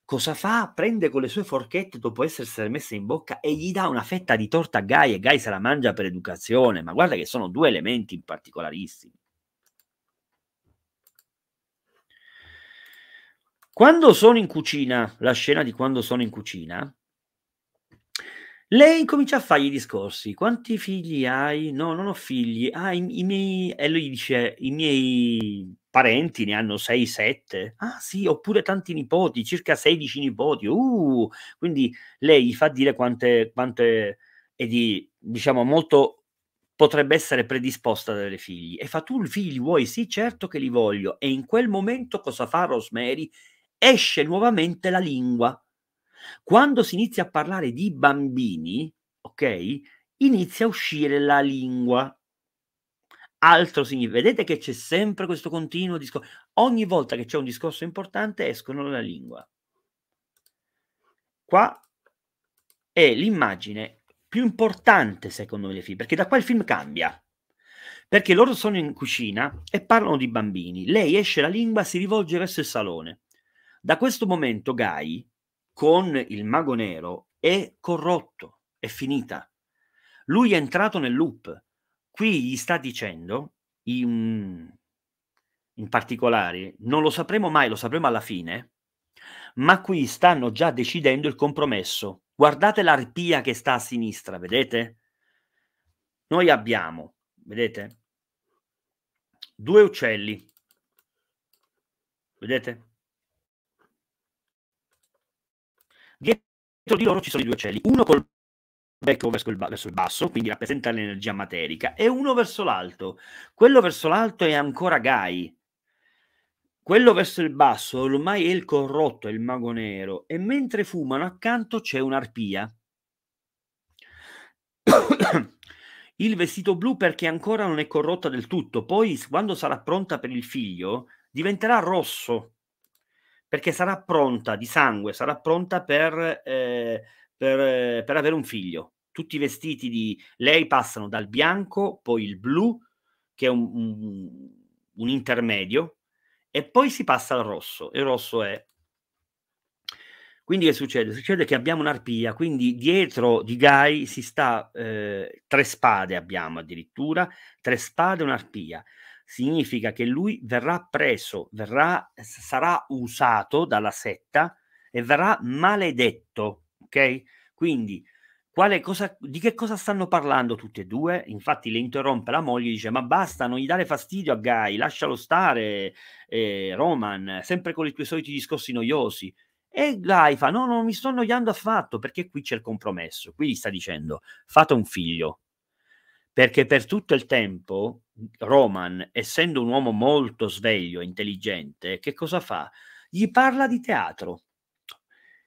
Cosa fa? Prende con le sue forchette, dopo essersele messe in bocca, e gli dà una fetta di torta a Guy e Guy se la mangia per educazione. Ma guarda che sono due elementi particolarissimi Quando sono in cucina, la scena di quando sono in cucina, lei comincia a fargli i discorsi. Quanti figli hai? No, non ho figli. Ah, i, i miei... E lui dice, i miei parenti ne hanno 6-7. Ah sì, oppure tanti nipoti, circa 16 nipoti. Uh, quindi lei gli fa dire quante... quante e di, diciamo, molto potrebbe essere predisposta dalle figli. E fa tu figli vuoi? Sì, certo che li voglio. E in quel momento cosa fa Rosemary? esce nuovamente la lingua. Quando si inizia a parlare di bambini, ok, inizia a uscire la lingua. Altro significa, vedete che c'è sempre questo continuo discorso. Ogni volta che c'è un discorso importante escono la lingua. Qua è l'immagine più importante secondo me del film, perché da qua il film cambia. Perché loro sono in cucina e parlano di bambini. Lei esce la lingua, si rivolge verso il salone da questo momento Guy, con il mago nero, è corrotto, è finita. Lui è entrato nel loop. Qui gli sta dicendo, in, in particolare, non lo sapremo mai, lo sapremo alla fine, ma qui stanno già decidendo il compromesso. Guardate l'arpia che sta a sinistra, vedete? Noi abbiamo, vedete? Due uccelli. Vedete? Dietro di loro ci sono i due cieli, uno col becco verso il, verso il, basso, quindi rappresenta l'energia materica, e uno verso l'alto. Quello verso l'alto è ancora Gai. Quello verso il basso ormai è il corrotto, è il mago nero, e mentre fumano accanto c'è un'arpia. <coughs> il vestito blu perché ancora non è corrotta del tutto, poi quando sarà pronta per il figlio diventerà rosso perché sarà pronta di sangue, sarà pronta per, eh, per, eh, per avere un figlio. Tutti i vestiti di lei passano dal bianco, poi il blu, che è un, un, un intermedio, e poi si passa al rosso. E il rosso è quindi che succede? Succede che abbiamo un'arpia, quindi dietro di Gai si sta eh, tre spade abbiamo addirittura, tre spade e un'arpia significa che lui verrà preso, verrà, sarà usato dalla setta e verrà maledetto. Ok? Quindi, quale cosa, di che cosa stanno parlando tutti e due? Infatti, le interrompe la moglie dice: Ma basta, non gli dare fastidio a Guy, lascialo stare, eh, Roman, sempre con i tuoi soliti discorsi noiosi. E Guy fa: No, non mi sto annoiando affatto perché qui c'è il compromesso. Qui gli sta dicendo: Fate un figlio, perché per tutto il tempo Roman, essendo un uomo molto sveglio, e intelligente, che cosa fa? Gli parla di teatro.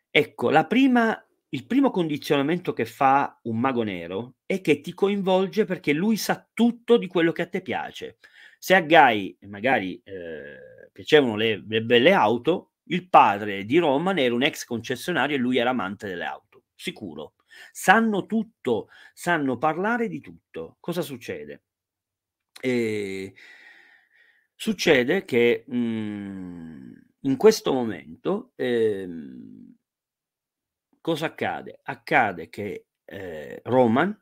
Ecco, prima, il primo condizionamento che fa un mago nero è che ti coinvolge perché lui sa tutto di quello che a te piace. Se a Guy magari eh, piacevano le, le belle auto, il padre di Roman era un ex concessionario e lui era amante delle auto, sicuro sanno tutto, sanno parlare di tutto. Cosa succede? E succede che mh, mm, in questo momento eh, cosa accade? Accade che eh, Roman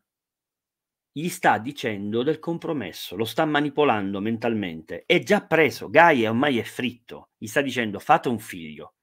gli sta dicendo del compromesso, lo sta manipolando mentalmente, è già preso, Gaia ormai è fritto, gli sta dicendo fate un figlio,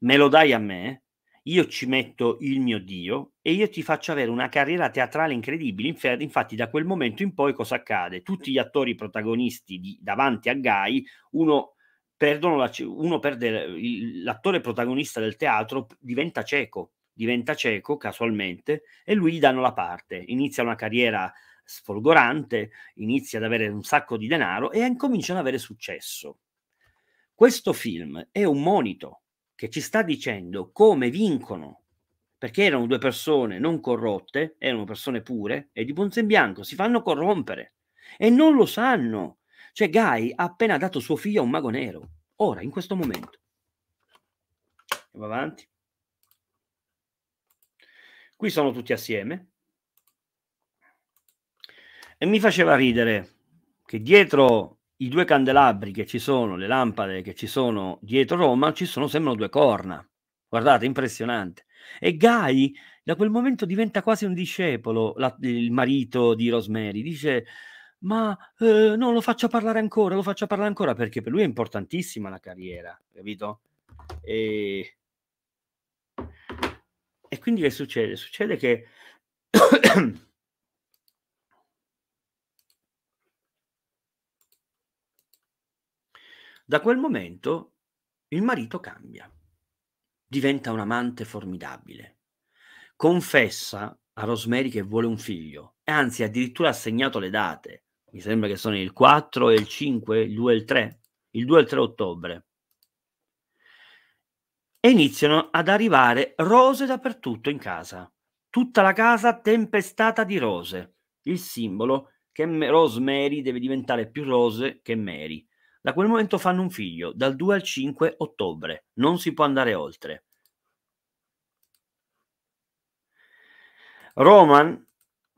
me lo dai a me, io ci metto il mio Dio e io ti faccio avere una carriera teatrale incredibile. infatti, da quel momento in poi, cosa accade? Tutti gli attori protagonisti di, davanti a Guy, uno, la, uno perde il, l'attore protagonista del teatro, diventa cieco, diventa cieco casualmente e lui gli danno la parte. Inizia una carriera sfolgorante, inizia ad avere un sacco di denaro e incominciano ad avere successo. Questo film è un monito che ci sta dicendo come vincono, perché erano due persone non corrotte, erano persone pure e di Ponzenbianco, si fanno corrompere e non lo sanno. Cioè Guy ha appena dato suo figlio a un mago nero, ora, in questo momento. Andiamo avanti. Qui sono tutti assieme. E mi faceva ridere che dietro i due candelabri che ci sono, le lampade che ci sono dietro Roma, ci sono, sembrano due corna. Guardate, impressionante. E Guy da quel momento diventa quasi un discepolo, la, il marito di Rosemary. Dice, ma eh, no, lo faccio parlare ancora, lo faccio parlare ancora, perché per lui è importantissima la carriera, capito? E, e quindi che succede? Succede che... Da quel momento il marito cambia, diventa un amante formidabile, confessa a Rosemary che vuole un figlio, e anzi addirittura ha segnato le date, mi sembra che sono il 4 e il 5, il 2 e il 3, il 2 e il 3 ottobre. E iniziano ad arrivare rose dappertutto in casa, tutta la casa tempestata di rose, il simbolo che Rosemary deve diventare più rose che Mary. Da quel momento fanno un figlio, dal 2 al 5 ottobre. Non si può andare oltre. Roman,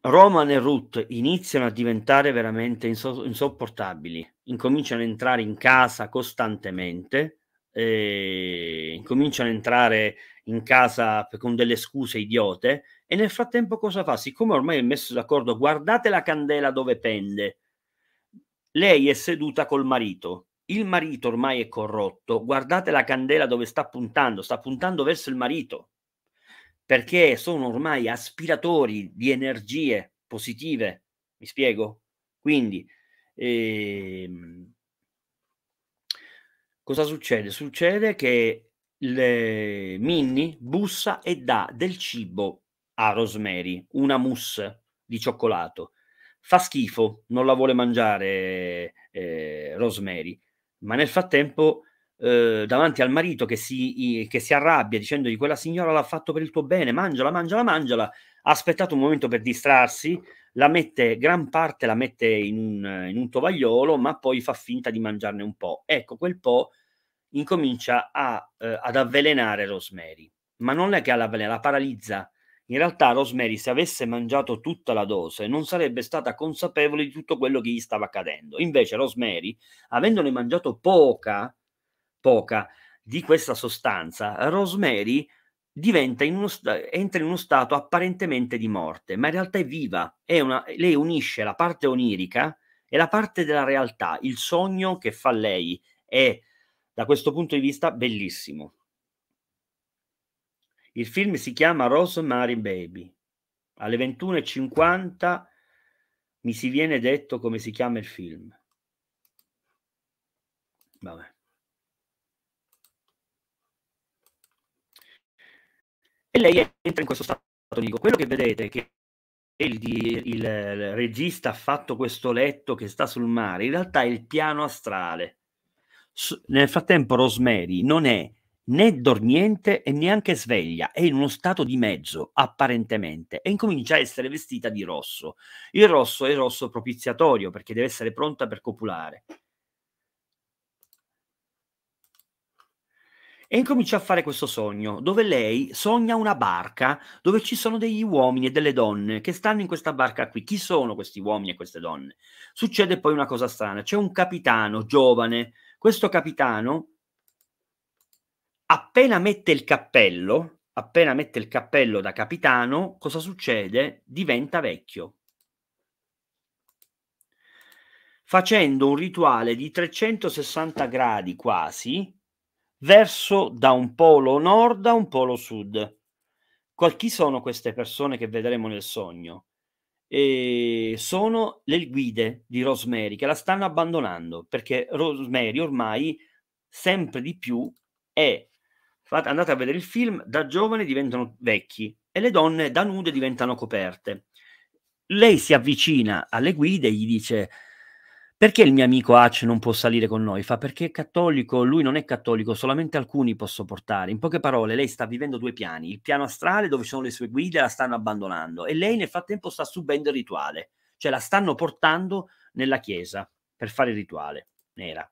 Roman e Ruth iniziano a diventare veramente inso- insopportabili. Incominciano ad entrare in casa costantemente, eh, incominciano ad entrare in casa con delle scuse idiote. E nel frattempo cosa fa? Siccome ormai è messo d'accordo, guardate la candela dove pende lei è seduta col marito. Il marito ormai è corrotto. Guardate la candela dove sta puntando. Sta puntando verso il marito. Perché sono ormai aspiratori di energie positive. Mi spiego? Quindi, ehm, cosa succede? Succede che le... Eh, Minnie bussa e dà del cibo a Rosemary, una mousse di cioccolato fa schifo, non la vuole mangiare eh, Rosemary, ma nel frattempo eh, davanti al marito che si, che si arrabbia dicendogli quella signora l'ha fatto per il tuo bene, mangiala, mangiala, mangiala, ha aspettato un momento per distrarsi, la mette, gran parte la mette in un, in un tovagliolo, ma poi fa finta di mangiarne un po'. Ecco, quel po' incomincia a, eh, ad avvelenare Rosemary, ma non è che la, la paralizza, in realtà Rosemary, se avesse mangiato tutta la dose, non sarebbe stata consapevole di tutto quello che gli stava accadendo. Invece Rosemary, avendone mangiato poca, poca di questa sostanza, Rosemary in uno, entra in uno stato apparentemente di morte, ma in realtà è viva. È una, lei unisce la parte onirica e la parte della realtà. Il sogno che fa lei è, da questo punto di vista, bellissimo. Il film si chiama Rosemary Baby. Alle 21.50 mi si viene detto come si chiama il film. Vabbè. E lei entra in questo stato, dico, quello che vedete è che il, il, il, regista ha fatto questo letto che sta sul mare, in realtà è il piano astrale. nel frattempo Rosemary non è né dormiente e neanche sveglia, è in uno stato di mezzo, apparentemente, e incomincia a essere vestita di rosso. Il rosso è il rosso propiziatorio, perché deve essere pronta per copulare. e incomincia a fare questo sogno, dove lei sogna una barca dove ci sono degli uomini e delle donne che stanno in questa barca qui. Chi sono questi uomini e queste donne? Succede poi una cosa strana, c'è un capitano giovane, questo capitano appena mette il cappello, appena mette il cappello da capitano, cosa succede? Diventa vecchio. Facendo un rituale di 360 gradi quasi verso da un polo nord a un polo sud. Qual- chi sono queste persone che vedremo nel sogno? E sono le guide di Rosemary che la stanno abbandonando perché Rosemary ormai sempre di più è Fate, andate a vedere il film, da giovani diventano vecchi e le donne da nude diventano coperte. Lei si avvicina alle guide e gli dice perché il mio amico H non può salire con noi? Fa perché è cattolico, lui non è cattolico, solamente alcuni posso portare. In poche parole, lei sta vivendo due piani, il piano astrale dove sono le sue guide la stanno abbandonando e lei nel frattempo sta subendo il rituale, cioè la stanno portando nella chiesa per fare il rituale nera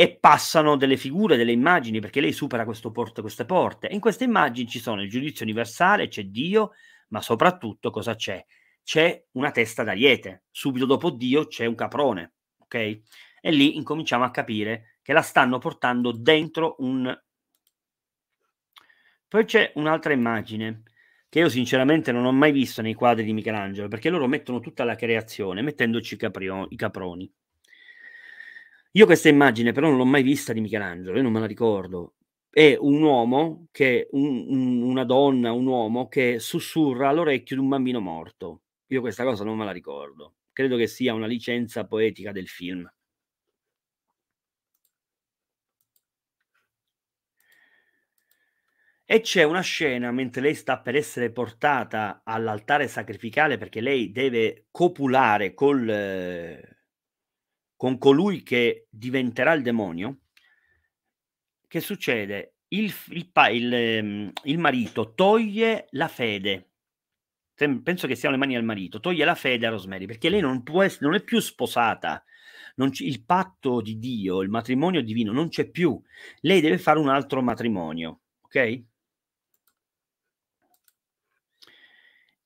e passano delle figure, delle immagini, perché lei supera porto, queste porte. E in queste immagini ci sono il giudizio universale, c'è Dio, ma soprattutto cosa c'è? C'è una testa d'ariete. Subito dopo Dio c'è un caprone, ok? E lì incominciamo a capire che la stanno portando dentro un... Poi c'è un'altra immagine che io sinceramente non ho mai visto nei quadri di Michelangelo, perché loro mettono tutta la creazione mettendoci caprio... i caproni io questa immagine però non l'ho mai vista di Michelangelo, io non me la ricordo. È un uomo che, un, un, una donna, un uomo che sussurra all'orecchio di un bambino morto. Io questa cosa non me la ricordo. Credo che sia una licenza poetica del film. E c'è una scena mentre lei sta per essere portata all'altare sacrificale perché lei deve copulare col, eh, con colui che diventerà il demonio, che succede? Il, il, il, ehm, il marito toglie la fede penso che siano le mani al marito, toglie la fede a Rosemary perché lei non, può essere, non è più sposata. Non c- il patto di Dio, il matrimonio divino non c'è più. Lei deve fare un altro matrimonio, ok?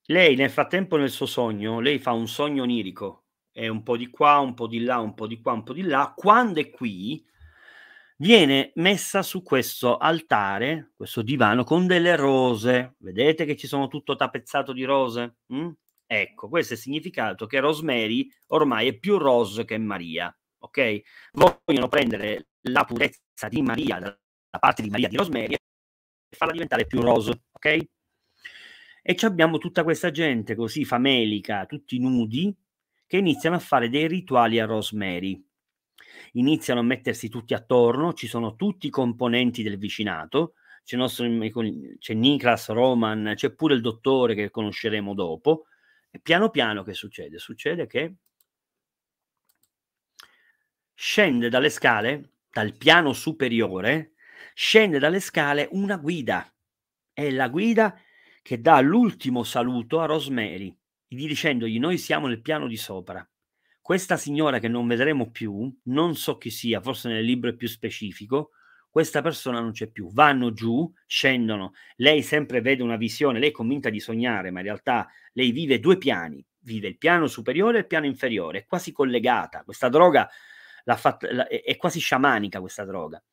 Lei nel frattempo nel suo sogno, lei fa un sogno onirico è un po' di qua, un po' di là, un po' di qua, un po' di là, quando è qui viene messa su questo altare, questo divano con delle rose. Vedete che ci sono tutto tappezzato di rose? Mm? Ecco, questo è il significato che Rosemary ormai è più rose che Maria, ok? Vogliono prendere la purezza di Maria, la parte di Maria di Rosemary e farla diventare più rose, ok? E abbiamo tutta questa gente così famelica, tutti nudi, che iniziano a fare dei rituali a Rosemary. Iniziano a mettersi tutti attorno, ci sono tutti i componenti del vicinato, c'è, nostro, c'è Niklas Roman, c'è pure il dottore che conosceremo dopo. E piano piano che succede? Succede che scende dalle scale, dal piano superiore, scende dalle scale una guida. È la guida che dà l'ultimo saluto a Rosemary dicendogli noi siamo nel piano di sopra. Questa signora che non vedremo più, non so chi sia, forse nel libro è più specifico, questa persona non c'è più. Vanno giù, scendono, lei sempre vede una visione, lei è convinta di sognare, ma in realtà lei vive due piani, vive il piano superiore e il piano inferiore, è quasi collegata. Questa droga fatta, è quasi sciamanica questa droga.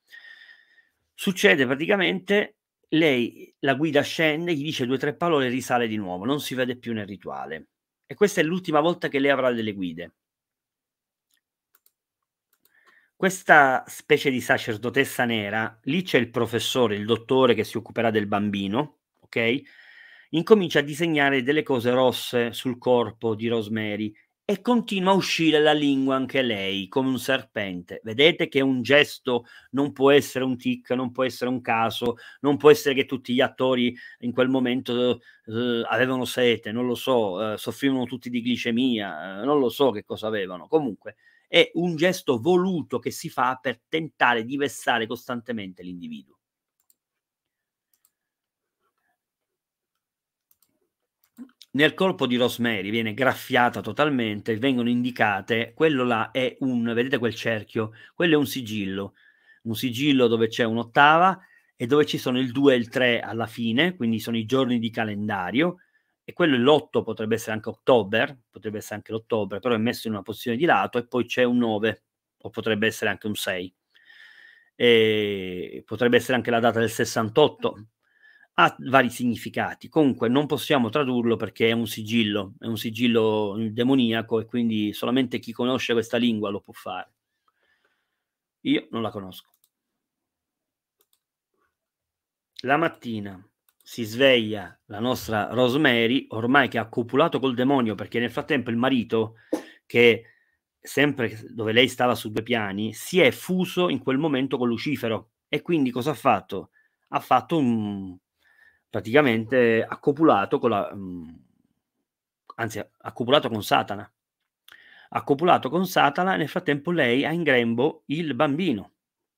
Succede praticamente lei la guida scende, gli dice due o tre parole e risale di nuovo, non si vede più nel rituale e questa è l'ultima volta che lei avrà delle guide. Questa specie di sacerdotessa nera, lì c'è il professore, il dottore che si occuperà del bambino, ok? Incomincia a disegnare delle cose rosse sul corpo di Rosemary e continua a uscire la lingua anche lei, come un serpente. Vedete che un gesto non può essere un tic, non può essere un caso, non può essere che tutti gli attori in quel momento eh, avevano sete, non lo so, eh, soffrivano tutti di glicemia, eh, non lo so che cosa avevano. Comunque è un gesto voluto che si fa per tentare di vessare costantemente l'individuo. Nel corpo di Rosemary viene graffiata totalmente, vengono indicate, quello là è un, vedete quel cerchio, quello è un sigillo, un sigillo dove c'è un'ottava e dove ci sono il 2 e il 3 alla fine, quindi sono i giorni di calendario, e quello è l'8, potrebbe essere anche ottobre, potrebbe essere anche l'ottobre, però è messo in una posizione di lato e poi c'è un 9, o potrebbe essere anche un 6. E potrebbe essere anche la data del 68, ha vari significati. Comunque non possiamo tradurlo perché è un sigillo, è un sigillo mm, demoniaco e quindi solamente chi conosce questa lingua lo può fare. Io non la conosco. La mattina si sveglia la nostra Rosemary, ormai che ha copulato col demonio, perché nel frattempo il marito, che sempre dove lei stava su due piani, si è fuso in quel momento con Lucifero. E quindi cosa ha fatto? Ha fatto un, praticamente ha copulato con la... Mm, anzi, ha copulato con Satana. Ha copulato con Satana, nel frattempo lei ha in grembo il bambino,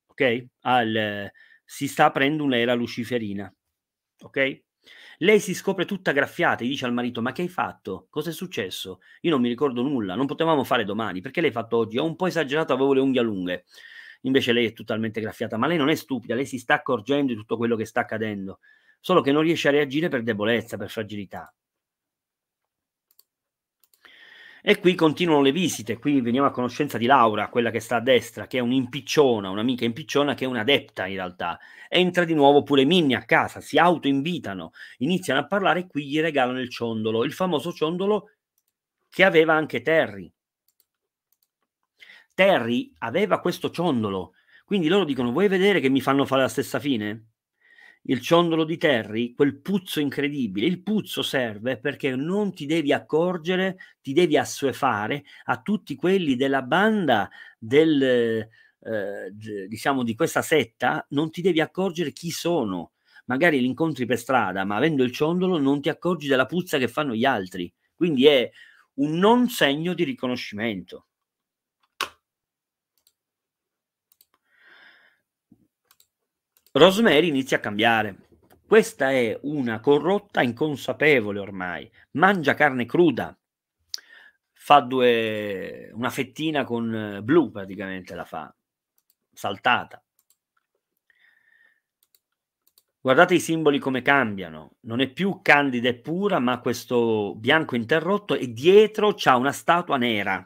ok? Al, si sta aprendo un'era luciferina, ok? Lei si scopre tutta graffiata e dice al marito: Ma che hai fatto? Cosa è successo? Io non mi ricordo nulla, non potevamo fare domani. Perché l'hai fatto oggi? Ho un po' esagerato, avevo le unghie lunghe. Invece lei è totalmente graffiata, ma lei non è stupida, lei si sta accorgendo di tutto quello che sta accadendo solo che non riesce a reagire per debolezza, per fragilità. E qui continuano le visite, qui veniamo a conoscenza di Laura, quella che sta a destra, che è un'impicciona, un'amica impicciona che è un'adepta in realtà. Entra di nuovo pure Minnie a casa, si autoinvitano, iniziano a parlare e qui gli regalano il ciondolo, il famoso ciondolo che aveva anche Terry. Terry aveva questo ciondolo, quindi loro dicono vuoi vedere che mi fanno fare la stessa fine? il ciondolo di Terry, quel puzzo incredibile. Il puzzo serve perché non ti devi accorgere, ti devi assuefare a tutti quelli della banda del, eh, diciamo di questa setta, non ti devi accorgere chi sono. Magari li incontri per strada, ma avendo il ciondolo non ti accorgi della puzza che fanno gli altri. Quindi è un non segno di riconoscimento. Rosemary inizia a cambiare. Questa è una corrotta inconsapevole ormai, mangia carne cruda, fa due, una fettina con eh, blu praticamente la fa, saltata. Guardate i simboli come cambiano, non è più candida e pura, ma questo bianco interrotto e dietro c'è una statua nera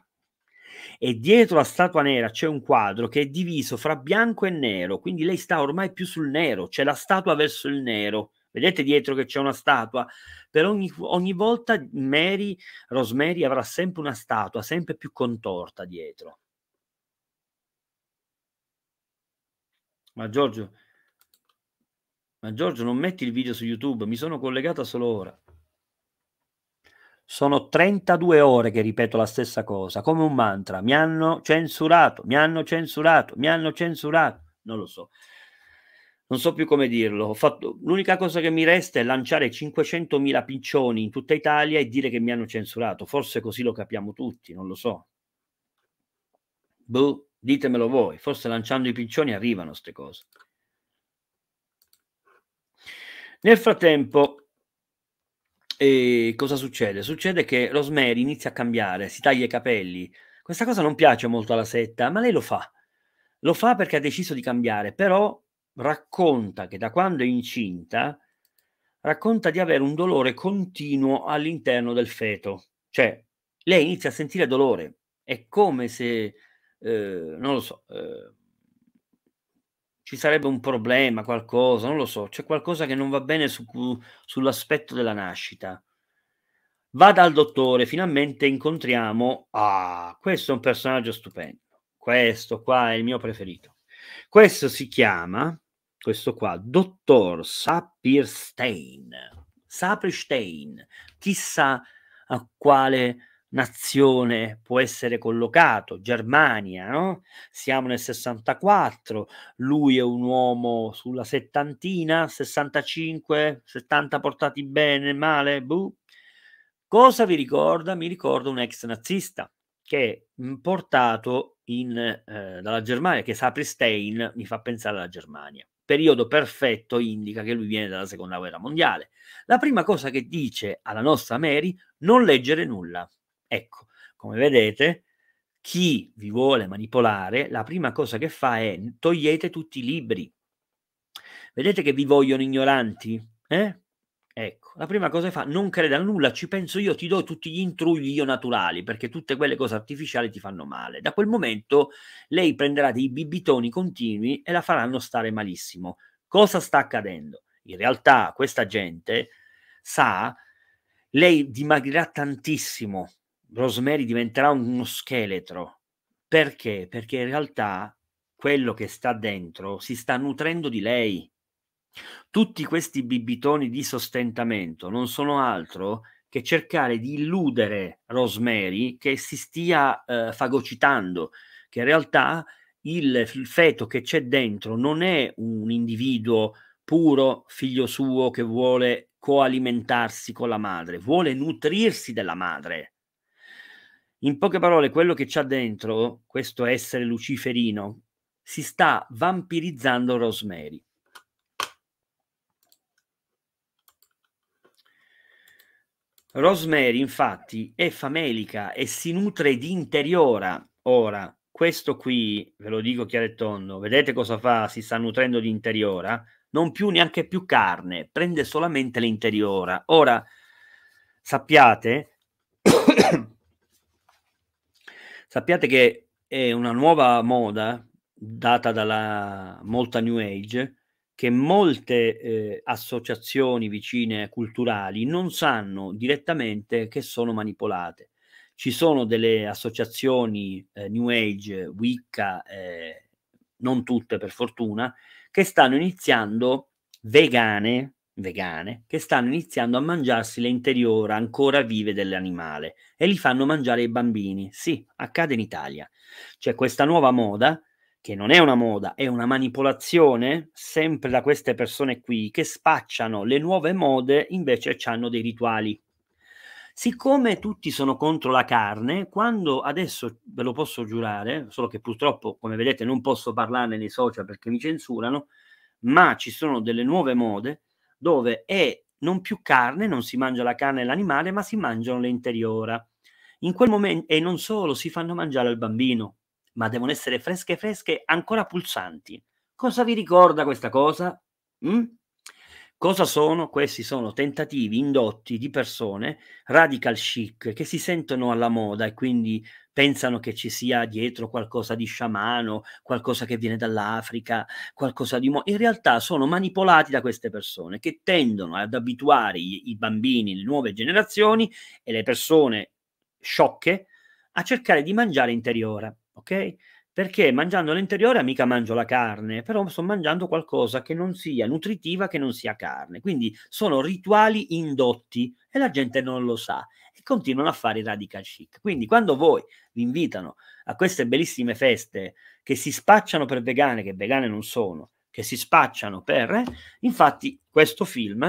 e dietro la statua nera c'è un quadro che è diviso fra bianco e nero, quindi lei sta ormai più sul nero, c'è la statua verso il nero. Vedete dietro che c'è una statua? Per ogni, ogni volta Mary, Rosemary avrà sempre una statua, sempre più contorta dietro. Ma Giorgio, ma Giorgio non metti il video su YouTube, mi sono collegata solo ora. Sono 32 ore che ripeto la stessa cosa, come un mantra. Mi hanno censurato, mi hanno censurato, mi hanno censurato. Non lo so. Non so più come dirlo. Ho Fatto... L'unica cosa che mi resta è lanciare 500.000 piccioni in tutta Italia e dire che mi hanno censurato. Forse così lo capiamo tutti, non lo so. Boh, ditemelo voi. Forse lanciando i piccioni arrivano queste cose. Nel frattempo, e cosa succede? Succede che Rosemary inizia a cambiare, si taglia i capelli. Questa cosa non piace molto alla setta, ma lei lo fa. Lo fa perché ha deciso di cambiare, però racconta che da quando è incinta racconta di avere un dolore continuo all'interno del feto. Cioè, lei inizia a sentire dolore. È come se, eh, non lo so, eh, ci sarebbe un problema, qualcosa, non lo so, c'è qualcosa che non va bene su, sull'aspetto della nascita. Va dal dottore, finalmente incontriamo... Ah, questo è un personaggio stupendo. Questo qua è il mio preferito. Questo si chiama, questo qua, dottor Sapirstein. Sapirstein, chissà a quale nazione può essere collocato, Germania, no? siamo nel 64, lui è un uomo sulla settantina, 65, 70 portati bene, male, buh. Cosa vi ricorda? Mi ricorda un ex nazista che è importato in, eh, dalla Germania, che Sapri Stein mi fa pensare alla Germania. Periodo perfetto indica che lui viene dalla seconda guerra mondiale. La prima cosa che dice alla nostra Mary, non leggere nulla Ecco, come vedete, chi vi vuole manipolare, la prima cosa che fa è togliete tutti i libri. Vedete che vi vogliono ignoranti? Eh? Ecco, la prima cosa che fa, non creda a nulla, ci penso io, ti do tutti gli intrugli io naturali, perché tutte quelle cose artificiali ti fanno male. Da quel momento lei prenderà dei bibitoni continui e la faranno stare malissimo. Cosa sta accadendo? In realtà questa gente sa, lei dimagrirà tantissimo, Rosemary diventerà uno scheletro. Perché? Perché in realtà quello che sta dentro si sta nutrendo di lei. Tutti questi bibitoni di sostentamento non sono altro che cercare di illudere Rosemary che si stia eh, fagocitando, che in realtà il feto che c'è dentro non è un individuo puro figlio suo che vuole coalimentarsi con la madre, vuole nutrirsi della madre in poche parole, quello che c'ha dentro, questo essere luciferino, si sta vampirizzando Rosemary. Rosemary, infatti, è famelica e si nutre di interiora. Ora, questo qui, ve lo dico chiaro e tondo, vedete cosa fa? Si sta nutrendo di interiora, non più neanche più carne, prende solamente l'interiora. Ora, sappiate sappiate che è una nuova moda data dalla molta New Age che molte eh, associazioni vicine culturali non sanno direttamente che sono manipolate. Ci sono delle associazioni eh, New Age, Wicca, eh, non tutte per fortuna, che stanno iniziando vegane vegane che stanno iniziando a mangiarsi le interiora ancora vive dell'animale e li fanno mangiare i bambini. Sì, accade in Italia. C'è questa nuova moda che non è una moda, è una manipolazione sempre da queste persone qui che spacciano le nuove mode, invece hanno dei rituali. Siccome tutti sono contro la carne, quando adesso ve lo posso giurare, solo che purtroppo, come vedete, non posso parlarne nei social perché mi censurano, ma ci sono delle nuove mode dove è non più carne, non si mangia la carne e l'animale, ma si mangiano le interiora. In quel momento, e non solo, si fanno mangiare al bambino, ma devono essere fresche fresche, ancora pulsanti. Cosa vi ricorda questa cosa? Mm? Cosa sono? Questi sono tentativi indotti di persone radical chic che si sentono alla moda e quindi pensano che ci sia dietro qualcosa di sciamano, qualcosa che viene dall'Africa, qualcosa di... Mo- in realtà sono manipolati da queste persone che tendono ad abituare i, i bambini, le nuove generazioni e le persone sciocche a cercare di mangiare interiore, ok? perché mangiando l'interiore mica mangio la carne, però sto mangiando qualcosa che non sia nutritiva, che non sia carne. Quindi sono rituali indotti e la gente non lo sa e continuano a fare i radical chic. Quindi quando voi vi invitano a queste bellissime feste che si spacciano per vegane, che vegane non sono, che si spacciano per... Eh, infatti questo film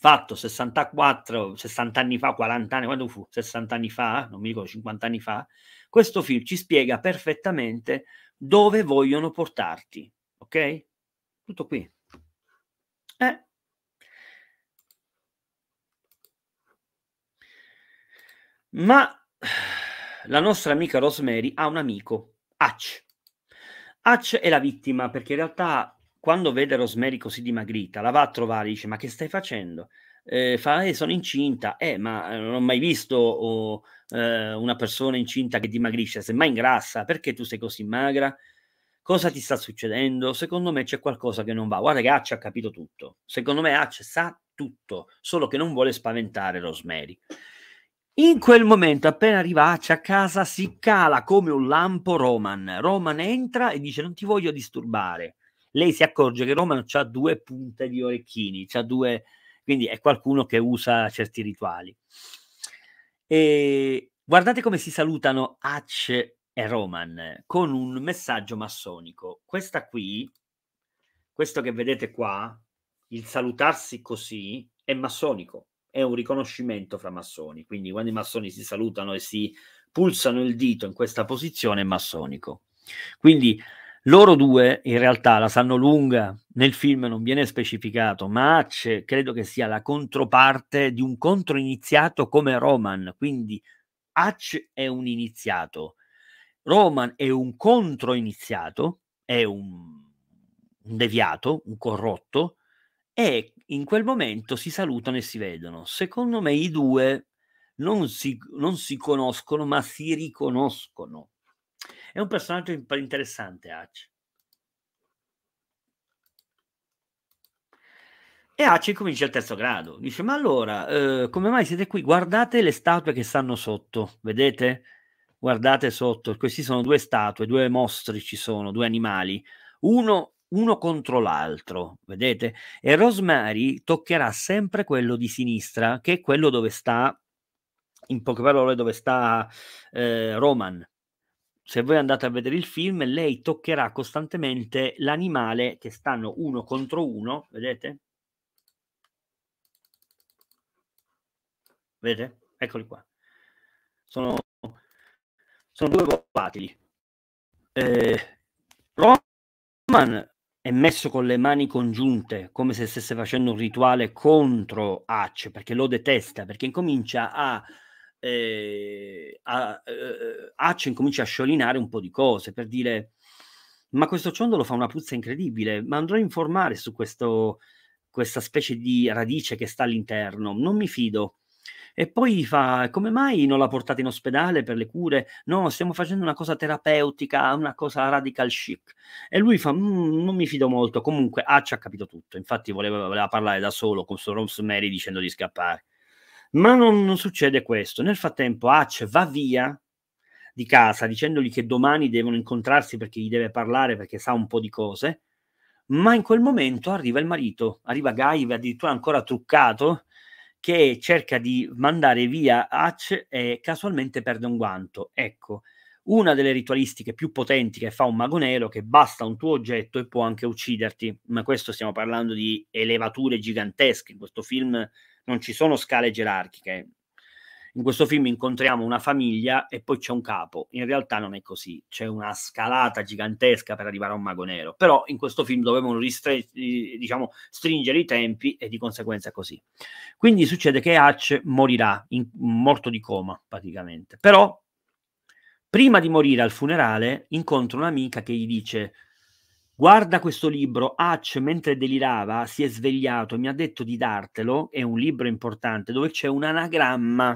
fatto 64, 60 anni fa, 40 anni, quando fu? 60 anni fa, non mi ricordo, 50 anni fa, questo film ci spiega perfettamente dove vogliono portarti, ok? Tutto qui. Eh. Ma la nostra amica Rosemary ha un amico, Hatch. Hatch è la vittima perché in realtà quando vede Rosemary così dimagrita, la va a trovare e dice: Ma che stai facendo? Eh, fa, eh, sono incinta, eh, ma eh, non ho mai visto oh, eh, una persona incinta che dimagrisce, semmai ingrassa, perché tu sei così magra? Cosa ti sta succedendo? Secondo me c'è qualcosa che non va. Guarda che Accia ha capito tutto. Secondo me Accia sa tutto, solo che non vuole spaventare Rosemary. In quel momento, appena arriva Accia a casa, si cala come un lampo Roman. Roman entra e dice: Non ti voglio disturbare lei si accorge che Roman ha due punte di orecchini, due, quindi è qualcuno che usa certi rituali. E guardate come si salutano Hatch e Roman con un messaggio massonico. Questa qui, questo che vedete qua, il salutarsi così è massonico, è un riconoscimento fra massoni, quindi quando i massoni si salutano e si pulsano il dito in questa posizione è massonico. Quindi loro due in realtà la sanno lunga, nel film non viene specificato, ma Acce credo che sia la controparte di un contro iniziato come Roman, quindi Acce è un iniziato, Roman è un contro iniziato, è un, un deviato, un corrotto, e in quel momento si salutano e si vedono. Secondo me i due non si, non si conoscono, ma si riconoscono è un personaggio interessante, Hachi. E Aci comincia il terzo grado. Dice, ma allora, eh, come mai siete qui? Guardate le statue che stanno sotto, vedete? Guardate sotto, questi sono due statue, due mostri ci sono, due animali. Uno uno contro l'altro, vedete? E Rosemary toccherà sempre quello di sinistra, che è quello dove sta, in poche parole, dove sta eh, Roman, se voi andate a vedere il film, lei toccherà costantemente l'animale che stanno uno contro uno, vedete? Vedete? Eccoli qua. Sono, sono due volatili. Eh, Roman è messo con le mani congiunte, come se stesse facendo un rituale contro Hatch, perché lo detesta, perché incomincia a eh, a, eh, eh comincia a sciolinare un po' di cose per dire ma questo ciondolo fa una puzza incredibile, ma andrò a informare su questo, questa specie di radice che sta all'interno, non mi fido. E poi fa, come mai non la portate in ospedale per le cure? No, stiamo facendo una cosa terapeutica, una cosa radical chic. E lui fa, mm, non mi fido molto. Comunque, Hacci ha capito tutto, infatti voleva, voleva parlare da solo con suo Rosemary dicendo di scappare. Ma non, non succede questo. Nel frattempo Hatch va via di casa dicendogli che domani devono incontrarsi perché gli deve parlare, perché sa un po' di cose, ma in quel momento arriva il marito, arriva Gaive addirittura ancora truccato, che cerca di mandare via Hatch e casualmente perde un guanto. Ecco, una delle ritualistiche più potenti che fa un mago nero che basta un tuo oggetto e può anche ucciderti, ma questo stiamo parlando di elevature gigantesche, in questo film non ci sono scale gerarchiche. In questo film incontriamo una famiglia e poi c'è un capo. In realtà non è così, c'è una scalata gigantesca per arrivare a un mago nero. Però in questo film dovevano ristre- diciamo, stringere i tempi e di conseguenza così. Quindi succede che Hatch morirà, in, morto di coma praticamente. Però prima di morire al funerale incontra un'amica che gli dice Guarda questo libro, Hatch mentre delirava si è svegliato e mi ha detto di dartelo, è un libro importante dove c'è un anagramma.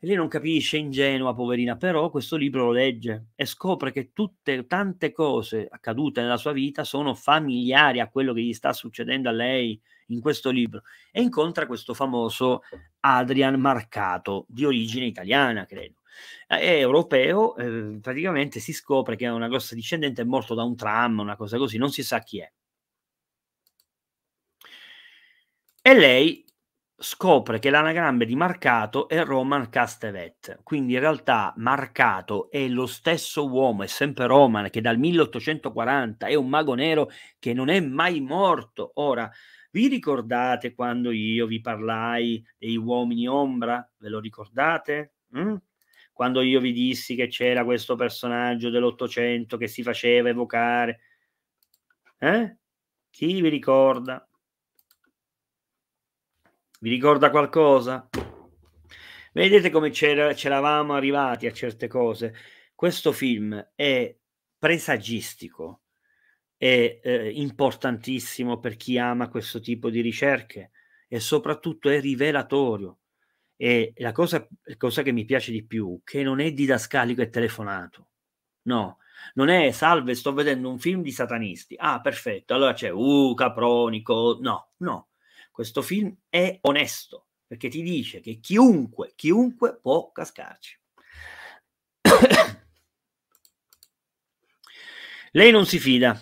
E lei non capisce, ingenua, poverina, però questo libro lo legge e scopre che tutte, tante cose accadute nella sua vita sono familiari a quello che gli sta succedendo a lei in questo libro e incontra questo famoso Adrian Marcato, di origine italiana, credo è europeo, eh, praticamente si scopre che ha una grossa discendente, è morto da un tram, una cosa così, non si sa chi è. E lei scopre che l'anagramme di Marcato è Roman Castevet, quindi in realtà Marcato è lo stesso uomo, è sempre Roman, che dal 1840 è un mago nero che non è mai morto. Ora, vi ricordate quando io vi parlai dei uomini ombra? Ve lo ricordate? Mm? quando io vi dissi che c'era questo personaggio dell'Ottocento che si faceva evocare. Eh? Chi vi ricorda? Vi ricorda qualcosa? Vedete come c'eravamo arrivati a certe cose. Questo film è presagistico, è eh, importantissimo per chi ama questo tipo di ricerche e soprattutto è rivelatorio e la cosa, cosa che mi piace di più, che non è didascalico e telefonato, no, non è salve, sto vedendo un film di satanisti. Ah, perfetto, allora c'è uh, Capronico. No, no, questo film è onesto perché ti dice che chiunque, chiunque può cascarci. <coughs> Lei non si fida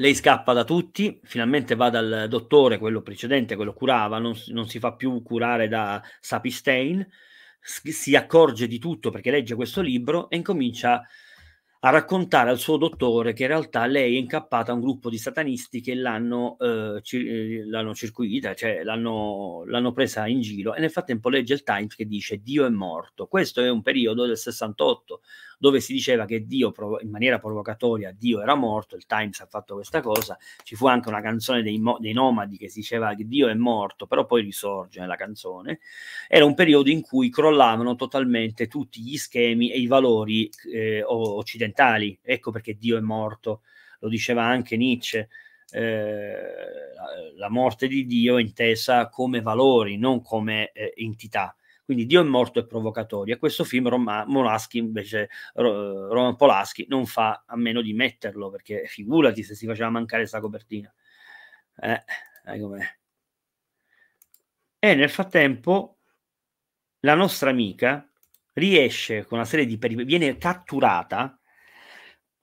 lei scappa da tutti, finalmente va dal dottore, quello precedente che lo curava, non, non, si fa più curare da Sapistein, si accorge di tutto perché legge questo libro e incomincia a raccontare al suo dottore che in realtà lei è incappata a un gruppo di satanisti che l'hanno, eh, cir- eh, l'hanno circuita, cioè l'hanno, l'hanno presa in giro e nel frattempo legge il Times che dice Dio è morto. Questo è un periodo del 68, dove si diceva che Dio in maniera provocatoria Dio era morto, il Times ha fatto questa cosa, ci fu anche una canzone dei, dei nomadi che si diceva che Dio è morto, però poi risorge nella canzone, era un periodo in cui crollavano totalmente tutti gli schemi e i valori eh, occidentali, ecco perché Dio è morto, lo diceva anche Nietzsche. Eh, la morte di Dio intesa come valori, non come eh, entità. Quindi Dion morto è provocatorio e questo film Roma, Molaschi invece, Roman Polaschi non fa a meno di metterlo perché figurati se si faceva mancare questa copertina. Eh, dai com'è. E nel frattempo la nostra amica riesce con una serie di peripezie, viene catturata,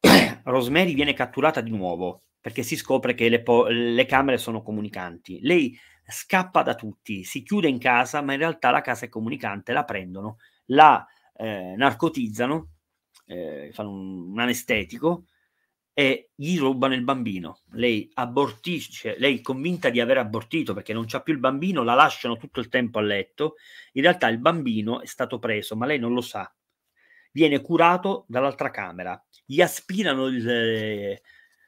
<coughs> Rosemary viene catturata di nuovo perché si scopre che le, po- le camere sono comunicanti. Lei scappa da tutti, si chiude in casa, ma in realtà la casa è comunicante, la prendono, la eh, narcotizzano, eh, fanno un, un anestetico e gli rubano il bambino. Lei abortisce, lei convinta di aver abortito perché non c'ha più il bambino, la lasciano tutto il tempo a letto. In realtà il bambino è stato preso, ma lei non lo sa. Viene curato dall'altra camera, gli aspirano il, eh,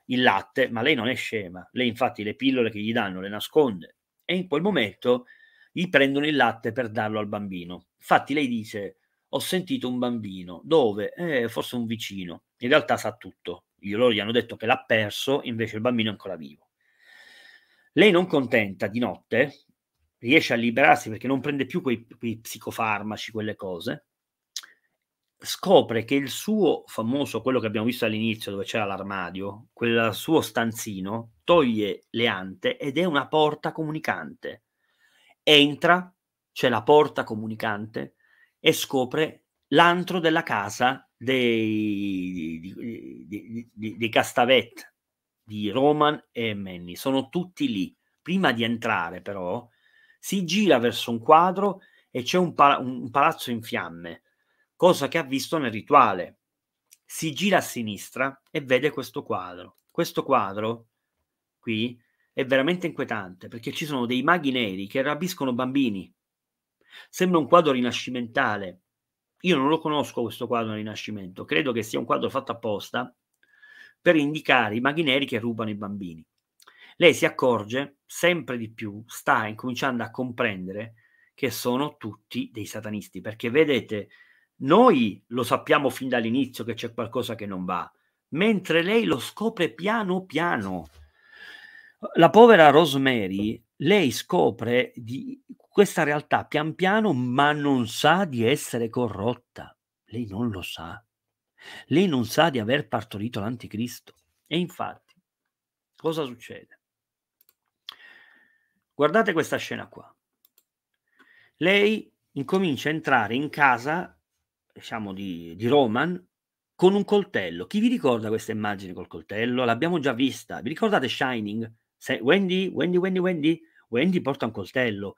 il latte, ma lei non è scema. Lei infatti le pillole che gli danno le nasconde e in quel momento gli prendono il latte per darlo al bambino. Infatti lei dice, ho sentito un bambino, dove? Eh, forse un vicino. In realtà sa tutto. Loro gli hanno detto che l'ha perso, invece il bambino è ancora vivo. Lei non contenta di notte, riesce a liberarsi perché non prende più quei, quei psicofarmaci, quelle cose, scopre che il suo famoso, quello che abbiamo visto all'inizio dove c'era l'armadio, quel suo stanzino, toglie le ante ed è una porta comunicante. Entra, c'è la porta comunicante e scopre l'antro della casa dei, dei, dei, dei Castavet di Roman e Manny. Sono tutti lì. Prima di entrare però si gira verso un quadro e c'è un, pala- un palazzo in fiamme cosa che ha visto nel rituale. Si gira a sinistra e vede questo quadro. Questo quadro qui è veramente inquietante perché ci sono dei maghi neri che rapiscono bambini. Sembra un quadro rinascimentale. Io non lo conosco questo quadro del Rinascimento, credo che sia un quadro fatto apposta per indicare i maghi neri che rubano i bambini. Lei si accorge sempre di più, sta incominciando a comprendere che sono tutti dei satanisti, perché vedete noi lo sappiamo fin dall'inizio che c'è qualcosa che non va, mentre lei lo scopre piano piano. La povera Rosemary, lei scopre di questa realtà pian piano, ma non sa di essere corrotta. Lei non lo sa. Lei non sa di aver partorito l'anticristo. E infatti, cosa succede? Guardate questa scena qua. Lei incomincia a entrare in casa diciamo, di, di Roman con un coltello. Chi vi ricorda questa immagine col coltello? L'abbiamo già vista. Vi ricordate Shining? Se, Wendy, Wendy, Wendy, Wendy? Wendy porta un coltello.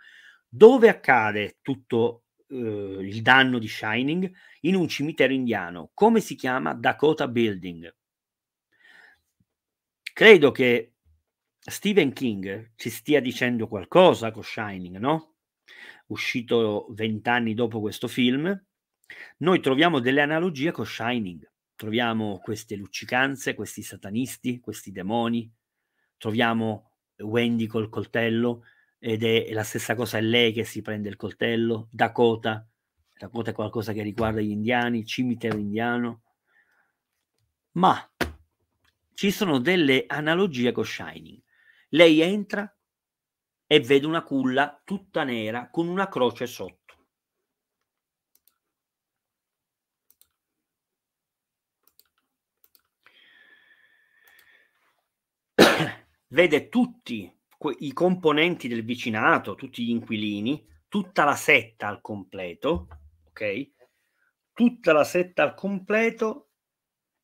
Dove accade tutto eh, il danno di Shining? In un cimitero indiano. Come si chiama? Dakota Building. Credo che Stephen King ci stia dicendo qualcosa con Shining, no? Uscito vent'anni dopo questo film, noi troviamo delle analogie con Shining, troviamo queste luccicanze, questi satanisti, questi demoni, troviamo Wendy col coltello ed è la stessa cosa, è lei che si prende il coltello, Dakota, Dakota è qualcosa che riguarda gli indiani, cimitero indiano, ma ci sono delle analogie con Shining. Lei entra e vede una culla tutta nera con una croce sotto vede tutti i componenti del vicinato, tutti gli inquilini, tutta la setta al completo, ok? Tutta la setta al completo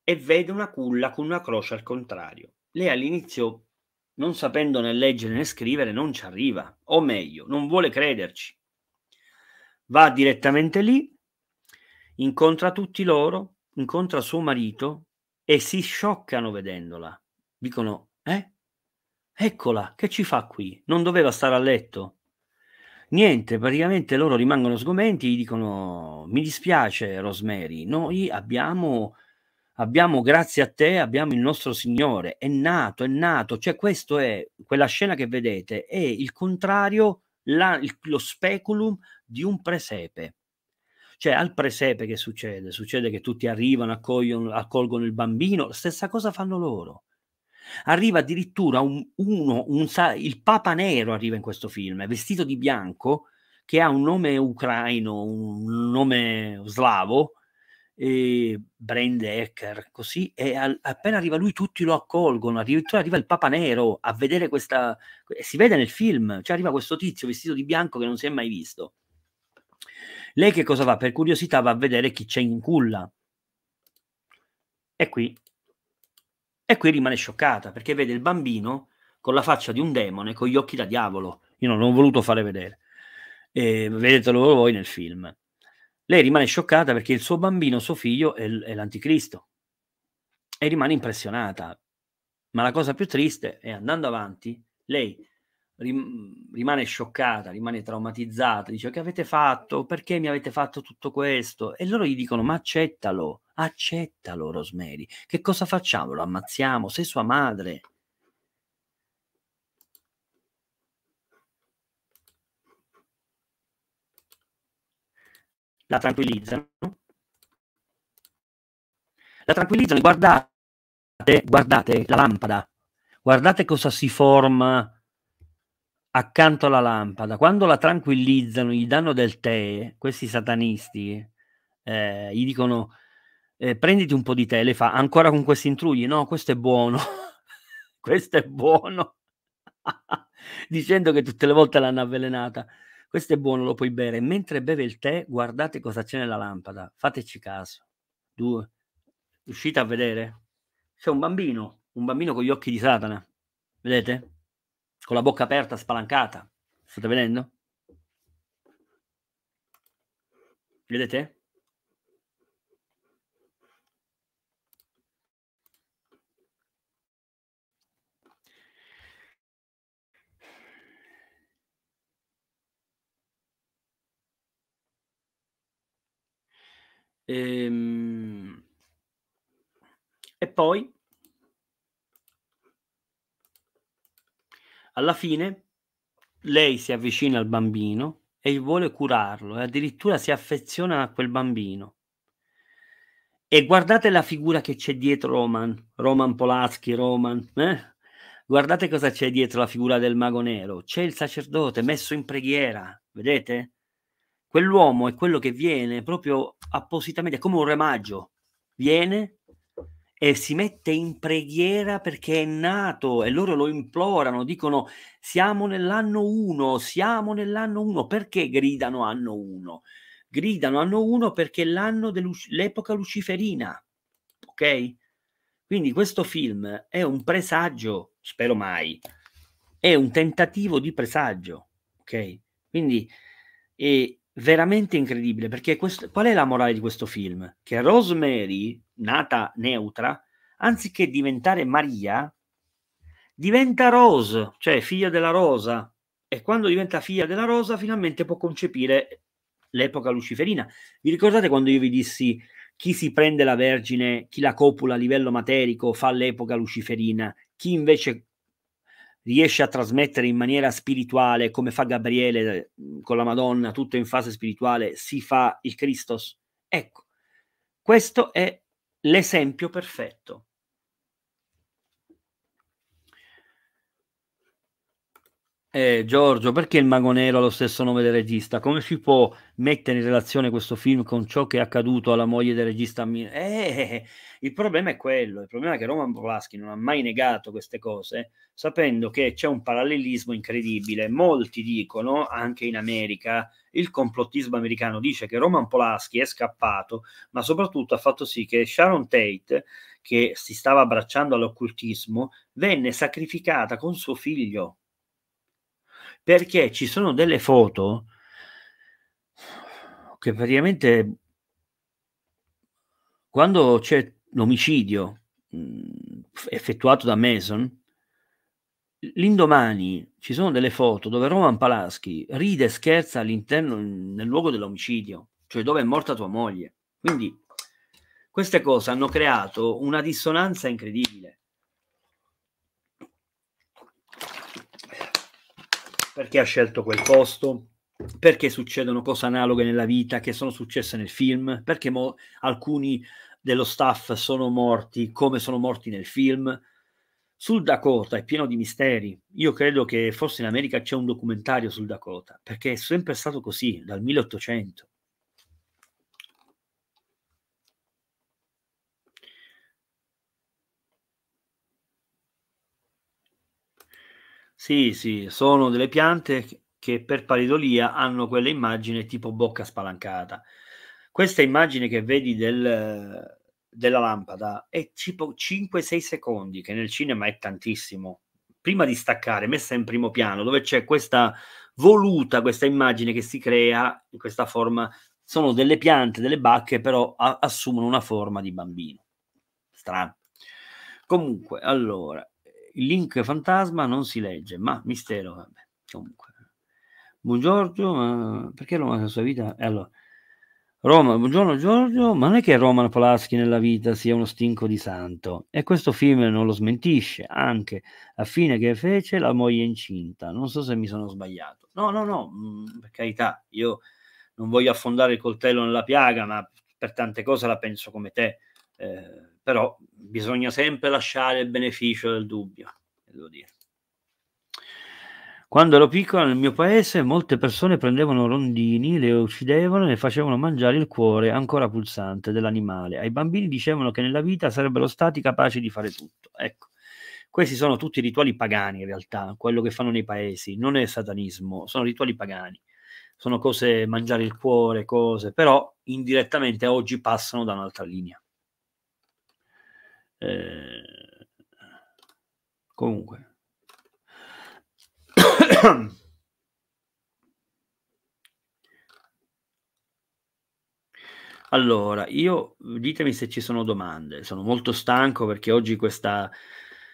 e vede una culla con una croce al contrario. Lei all'inizio, non sapendo né leggere né scrivere, non ci arriva, o meglio, non vuole crederci. Va direttamente lì, incontra tutti loro, incontra suo marito e si scioccano vedendola. Dicono, eh? Eccola, che ci fa qui? Non doveva stare a letto. Niente, praticamente loro rimangono sgomenti, gli dicono mi dispiace Rosemary, noi abbiamo, abbiamo grazie a te, abbiamo il nostro Signore, è nato, è nato, cioè questo è, quella scena che vedete, è il contrario, la, il, lo speculum di un presepe. Cioè al presepe che succede? Succede che tutti arrivano, accolgono il bambino, stessa cosa fanno loro Arriva addirittura un, uno, un, il Papa Nero arriva in questo film, vestito di bianco, che ha un nome ucraino, un nome slavo, e Brand Ecker, così, e al, appena arriva lui tutti lo accolgono, addirittura arriva il Papa Nero a vedere questa, si vede nel film, cioè arriva questo tizio vestito di bianco che non si è mai visto. Lei che cosa fa? Per curiosità va a vedere chi c'è in culla. E qui e qui rimane scioccata perché vede il bambino con la faccia di un demone, con gli occhi da diavolo. Io non l'ho voluto fare vedere. E vedetelo voi nel film. Lei rimane scioccata perché il suo bambino, suo figlio, è, l- è l'anticristo. E rimane impressionata. Ma la cosa più triste è andando avanti, lei rimane scioccata, rimane traumatizzata, dice che avete fatto, perché mi avete fatto tutto questo? E loro gli dicono ma accettalo, Accettalo, Rosemary. Che cosa facciamo? Lo ammazziamo? Sei sua madre. La tranquillizzano. La tranquillizzano. Guardate, guardate la lampada. Guardate cosa si forma accanto alla lampada. Quando la tranquillizzano, gli danno del tè, questi satanisti eh, gli dicono eh, prenditi un po' di tele, fa ancora con questi intrugli, no, questo è buono, <laughs> questo è buono, <laughs> dicendo che tutte le volte l'hanno avvelenata. Questo è buono, lo puoi bere. Mentre beve il tè, guardate cosa c'è nella lampada, fateci caso. Due. Riuscite a vedere? C'è un bambino, un bambino con gli occhi di Satana, vedete? Con la bocca aperta, spalancata. State vedendo? Vedete? Ehm... E poi, alla fine, lei si avvicina al bambino e vuole curarlo e addirittura si affeziona a quel bambino. E guardate la figura che c'è dietro Roman, Roman Polaschi, Roman, eh? guardate cosa c'è dietro la figura del mago nero, c'è il sacerdote messo in preghiera, vedete? Quell'uomo è quello che viene proprio appositamente, è come un remaggio, viene e si mette in preghiera perché è nato e loro lo implorano, dicono siamo nell'anno 1, siamo nell'anno 1, perché gridano anno 1? Gridano anno 1 perché è l'anno dell'epoca luciferina, ok? Quindi questo film è un presagio, spero mai, è un tentativo di presagio, ok? Quindi eh, veramente incredibile perché questo, qual è la morale di questo film? Che Rosemary, nata neutra, anziché diventare Maria, diventa Rose, cioè figlia della rosa, e quando diventa figlia della rosa finalmente può concepire l'epoca luciferina. Vi ricordate quando io vi dissi chi si prende la Vergine, chi la copula a livello materico fa l'epoca luciferina, chi invece riesce a trasmettere in maniera spirituale, come fa Gabriele con la Madonna, tutto in fase spirituale, si fa il Cristo. Ecco, questo è l'esempio perfetto. Eh, Giorgio, perché il Mago Nero ha lo stesso nome del regista? Come si può mettere in relazione questo film con ciò che è accaduto alla moglie del regista? Eh, il problema è quello, il problema è che Roman Polaski non ha mai negato queste cose, sapendo che c'è un parallelismo incredibile. Molti dicono, anche in America, il complottismo americano dice che Roman Polaski è scappato, ma soprattutto ha fatto sì che Sharon Tate, che si stava abbracciando all'occultismo, venne sacrificata con suo figlio perché ci sono delle foto che praticamente quando c'è l'omicidio mhmm, effettuato da Mason, l'indomani ci sono delle foto dove Roman Palaschi ride e scherza all'interno, nel luogo dell'omicidio, cioè dove è morta tua moglie. Quindi queste cose hanno creato una dissonanza incredibile. perché ha scelto quel posto, perché succedono cose analoghe nella vita che sono successe nel film, perché mo- alcuni dello staff sono morti come sono morti nel film. Sul Dakota è pieno di misteri. Io credo che forse in America c'è un documentario sul Dakota, perché è sempre stato così dal 1800. Sì, sì, sono delle piante che per pareidolia hanno quella immagine tipo bocca spalancata. Questa immagine che vedi del, della lampada è tipo 5-6 secondi, che nel cinema è tantissimo. Prima di staccare, messa in primo piano, dove c'è questa voluta, questa immagine che si crea in questa forma, sono delle piante, delle bacche, però a- assumono una forma di bambino. Strano. Comunque, allora, il link fantasma non si legge, ma mistero, vabbè, comunque. Buongiorno, ma perché Roma nella sua vita? Eh, allora, Roma, buongiorno Giorgio, ma non è che Roman Polaschi nella vita sia uno stinco di santo e questo film non lo smentisce, anche a fine che fece la moglie incinta, non so se mi sono sbagliato. No, no, no, mm, per carità, io non voglio affondare il coltello nella piaga, ma per tante cose la penso come te. Eh, però bisogna sempre lasciare il beneficio del dubbio, devo dire. Quando ero piccola nel mio paese molte persone prendevano rondini, le uccidevano e le facevano mangiare il cuore ancora pulsante dell'animale. Ai bambini dicevano che nella vita sarebbero stati capaci di fare tutto. Ecco, questi sono tutti rituali pagani in realtà, quello che fanno nei paesi, non è satanismo, sono rituali pagani. Sono cose mangiare il cuore, cose, però indirettamente oggi passano da un'altra linea. Eh, comunque. Allora, io ditemi se ci sono domande. Sono molto stanco perché oggi questa,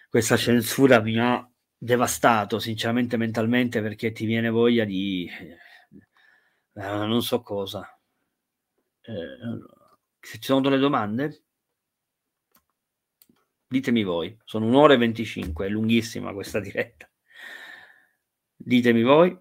questa censura mi ha devastato, sinceramente, mentalmente, perché ti viene voglia di eh, non so cosa. Eh, se ci sono delle domande? Ditemi voi, sono un'ora e 25, è lunghissima questa <laughs> diretta. Ditemi voi,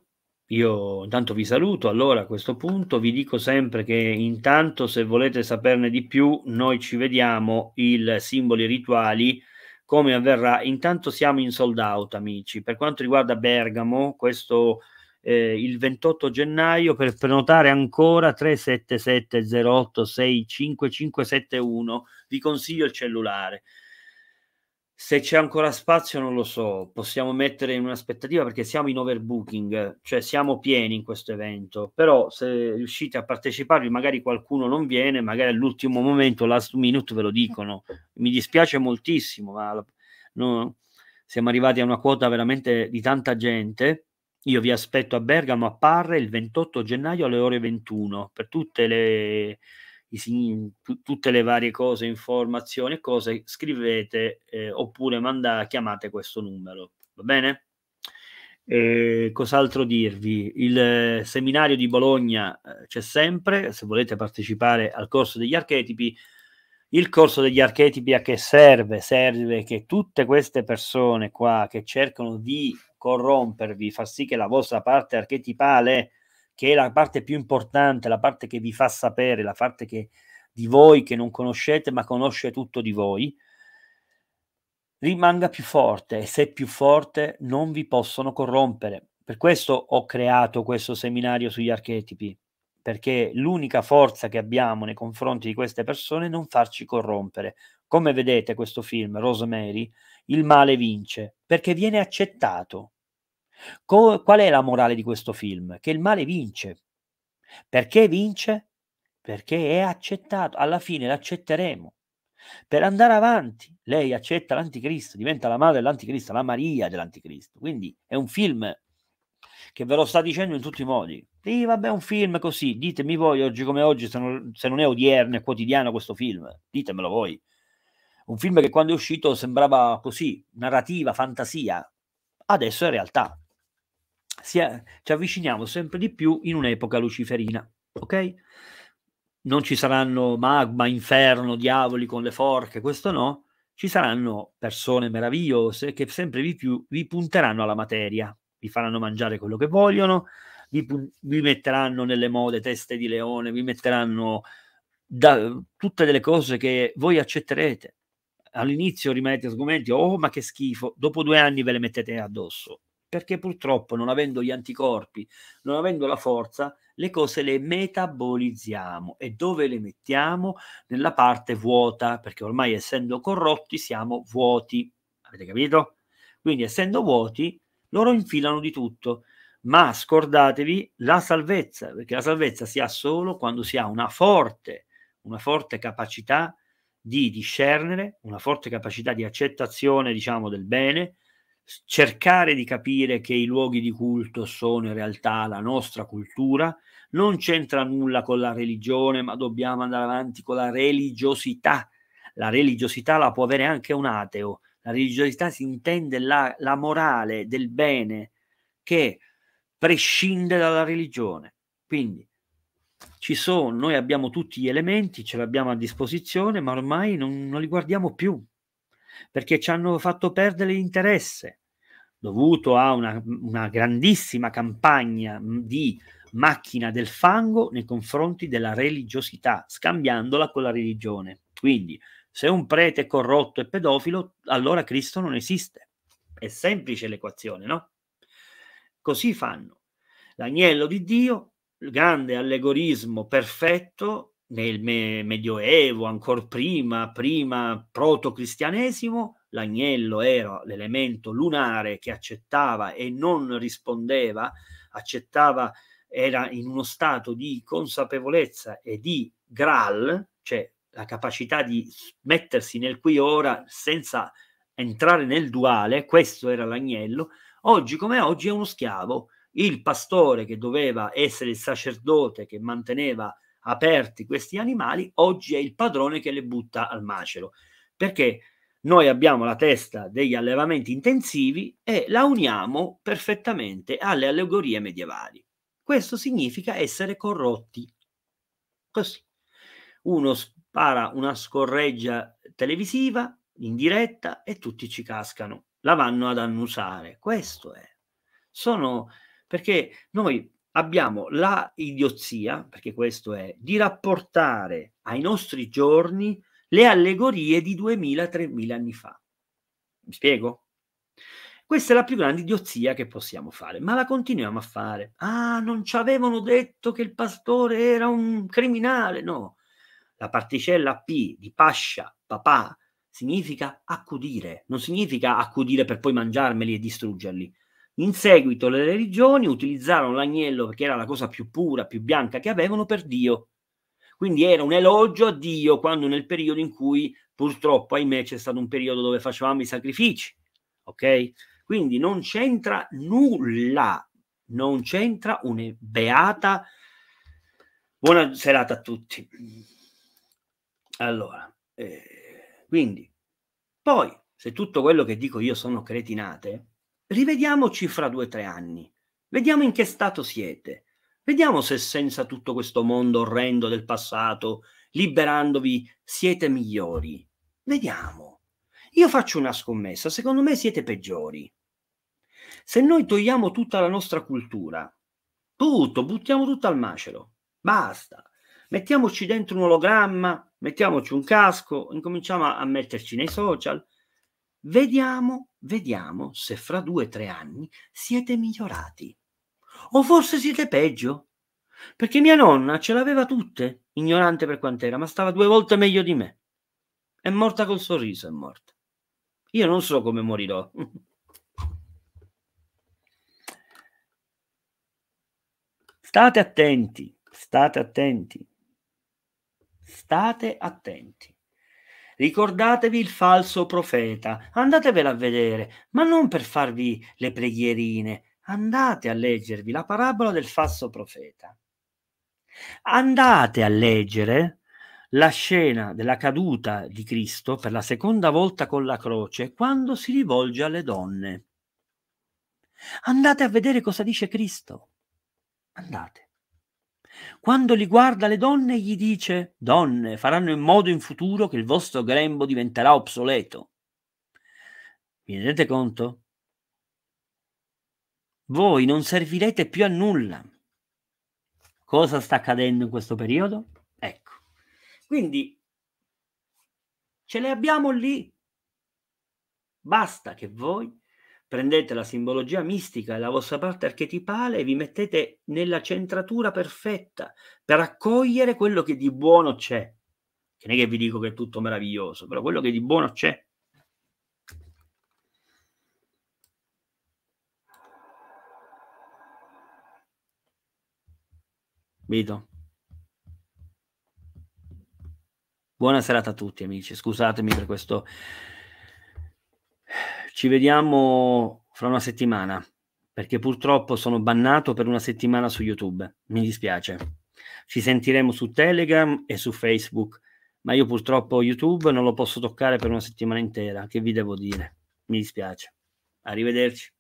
io intanto vi saluto, allora a questo punto vi dico sempre che intanto se volete saperne di più noi ci vediamo il simboli rituali come avverrà. Intanto siamo in sold out amici, per quanto riguarda Bergamo questo eh, il 28 gennaio per prenotare ancora 377 08 65571 vi consiglio il cellulare se c'è ancora spazio non lo so, possiamo mettere in un'aspettativa perché siamo in overbooking, cioè siamo pieni in questo evento, però se riuscite a parteciparvi magari qualcuno non viene, magari all'ultimo momento, last minute ve lo dicono, mi dispiace moltissimo, ma no, siamo arrivati a una quota veramente di tanta gente. Io vi aspetto a Bergamo a Parre il 28 gennaio alle ore 21 per tutte le i, tutte le varie cose, informazioni e cose, scrivete eh, oppure manda, chiamate questo numero, va bene? Eh, cos'altro dirvi? Il seminario di Bologna eh, c'è sempre, se volete partecipare al corso degli archetipi, il corso degli archetipi a che serve? Serve che tutte queste persone qua che cercano di corrompervi, far sì che la vostra parte archetipale che è la parte più importante, la parte che vi fa sapere, la parte che, di voi che non conoscete ma conosce tutto di voi, rimanga più forte e se più forte non vi possono corrompere. Per questo ho creato questo seminario sugli archetipi, perché l'unica forza che abbiamo nei confronti di queste persone è non farci corrompere. Come vedete questo film, Rosemary, il male vince, perché viene accettato. Co- qual è la morale di questo film? Che il male vince. Perché vince? Perché è accettato, alla fine l'accetteremo. Per andare avanti, lei accetta l'anticristo, diventa la madre dell'anticristo, la Maria dell'anticristo. Quindi è un film che ve lo sta dicendo in tutti i modi. Sì, vabbè, un film così, ditemi voi oggi come oggi, se non, se non è odierno, e quotidiano questo film, ditemelo voi. Un film che quando è uscito sembrava così, narrativa, fantasia, adesso è realtà è, ci avviciniamo sempre di più in un'epoca luciferina, ok? Non ci saranno magma, inferno, diavoli con le forche, questo no. Ci saranno persone meravigliose che sempre di più vi punteranno alla materia, vi faranno mangiare quello che vogliono, vi, vi metteranno nelle mode teste di leone, vi metteranno da, tutte delle cose che voi accetterete. All'inizio rimanete sgomenti, oh ma che schifo, dopo due anni ve le mettete addosso perché purtroppo non avendo gli anticorpi, non avendo la forza, le cose le metabolizziamo e dove le mettiamo? Nella parte vuota, perché ormai essendo corrotti siamo vuoti, avete capito? Quindi essendo vuoti, loro infilano di tutto, ma scordatevi la salvezza, perché la salvezza si ha solo quando si ha una forte, una forte capacità di discernere, una forte capacità di accettazione, diciamo, del bene, cercare di capire che i luoghi di culto sono in realtà la nostra cultura, non c'entra nulla con la religione, ma dobbiamo andare avanti con la religiosità. La religiosità la può avere anche un ateo. La religiosità si intende la, la morale del bene che prescinde dalla religione. Quindi ci sono, noi abbiamo tutti gli elementi, ce li abbiamo a disposizione, ma ormai non, non li guardiamo più, perché ci hanno fatto perdere l'interesse, dovuto a una, una grandissima campagna di macchina del fango nei confronti della religiosità, scambiandola con la religione. Quindi, se un prete è corrotto e pedofilo, allora Cristo non esiste. È semplice l'equazione, no? Così fanno. L'agnello di Dio, grande allegorismo perfetto, nel me- Medioevo, ancora prima, prima proto-cristianesimo, l'agnello era l'elemento lunare che accettava e non rispondeva, accettava, era in uno stato di consapevolezza e di graal, cioè la capacità di mettersi nel qui ora senza entrare nel duale, questo era l'agnello, oggi come oggi è uno schiavo. Il pastore che doveva essere il sacerdote che manteneva aperti questi animali, oggi è il padrone che le butta al macero, perché noi abbiamo la testa degli allevamenti intensivi e la uniamo perfettamente alle allegorie medievali. Questo significa essere corrotti. Così. Uno spara una scorreggia televisiva in diretta e tutti ci cascano, la vanno ad annusare. Questo è. Sono perché noi abbiamo la idiozia, perché questo è, di rapportare ai nostri giorni le allegorie di 2000-3000 anni fa. Mi spiego? Questa è la più grande idiozia che possiamo fare, ma la continuiamo a fare. Ah, non ci avevano detto che il pastore era un criminale, no. La particella P di pascia, papà, significa accudire, non significa accudire per poi mangiarmeli e distruggerli, in seguito le religioni utilizzarono l'agnello perché era la cosa più pura, più bianca che avevano per Dio. Quindi era un elogio a Dio quando nel periodo in cui purtroppo, ahimè, c'è stato un periodo dove facevamo i sacrifici. Ok? Quindi non c'entra nulla, non c'entra una beata. Buona serata a tutti. Allora, eh, quindi, poi, se tutto quello che dico io sono cretinate, rivediamoci fra due o tre anni, vediamo in che stato siete, vediamo se senza tutto questo mondo orrendo del passato, liberandovi, siete migliori. Vediamo. Io faccio una scommessa, secondo me siete peggiori. Se noi togliamo tutta la nostra cultura, tutto, buttiamo tutto al macero, basta, mettiamoci dentro un ologramma, mettiamoci un casco, incominciamo a metterci nei social, Vediamo, vediamo se fra due o tre anni siete migliorati. O forse siete peggio. Perché mia nonna ce l'aveva tutte, ignorante per quant'era, ma stava due volte meglio di me. È morta col sorriso, è morta. Io non so come morirò. <laughs> State attenti, state attenti, state attenti. Ricordatevi il falso profeta, andatevela a vedere, ma non per farvi le preghierine, andate a leggervi la parabola del falso profeta. Andate a leggere la scena della caduta di Cristo per la seconda volta con la croce quando si rivolge alle donne. Andate a vedere cosa dice Cristo. Andate. Quando li guarda le donne gli dice, donne, faranno in modo in futuro che il vostro grembo diventerà obsoleto. Vi rendete conto? Voi non servirete più a nulla. Cosa sta accadendo in questo periodo? Ecco. Quindi ce le abbiamo lì. Basta che voi prendete la simbologia mistica e la vostra parte archetipale e vi mettete nella centratura perfetta per accogliere quello che di buono c'è. Che non è che vi dico che è tutto meraviglioso, però quello che di buono c'è. Vito. Buona serata a tutti amici, scusatemi per questo ci vediamo fra una settimana, perché purtroppo sono bannato per una settimana su YouTube. Mi dispiace. Ci sentiremo su Telegram e su Facebook, ma io purtroppo YouTube non lo posso toccare per una settimana intera. Che vi devo dire? Mi dispiace. Arrivederci.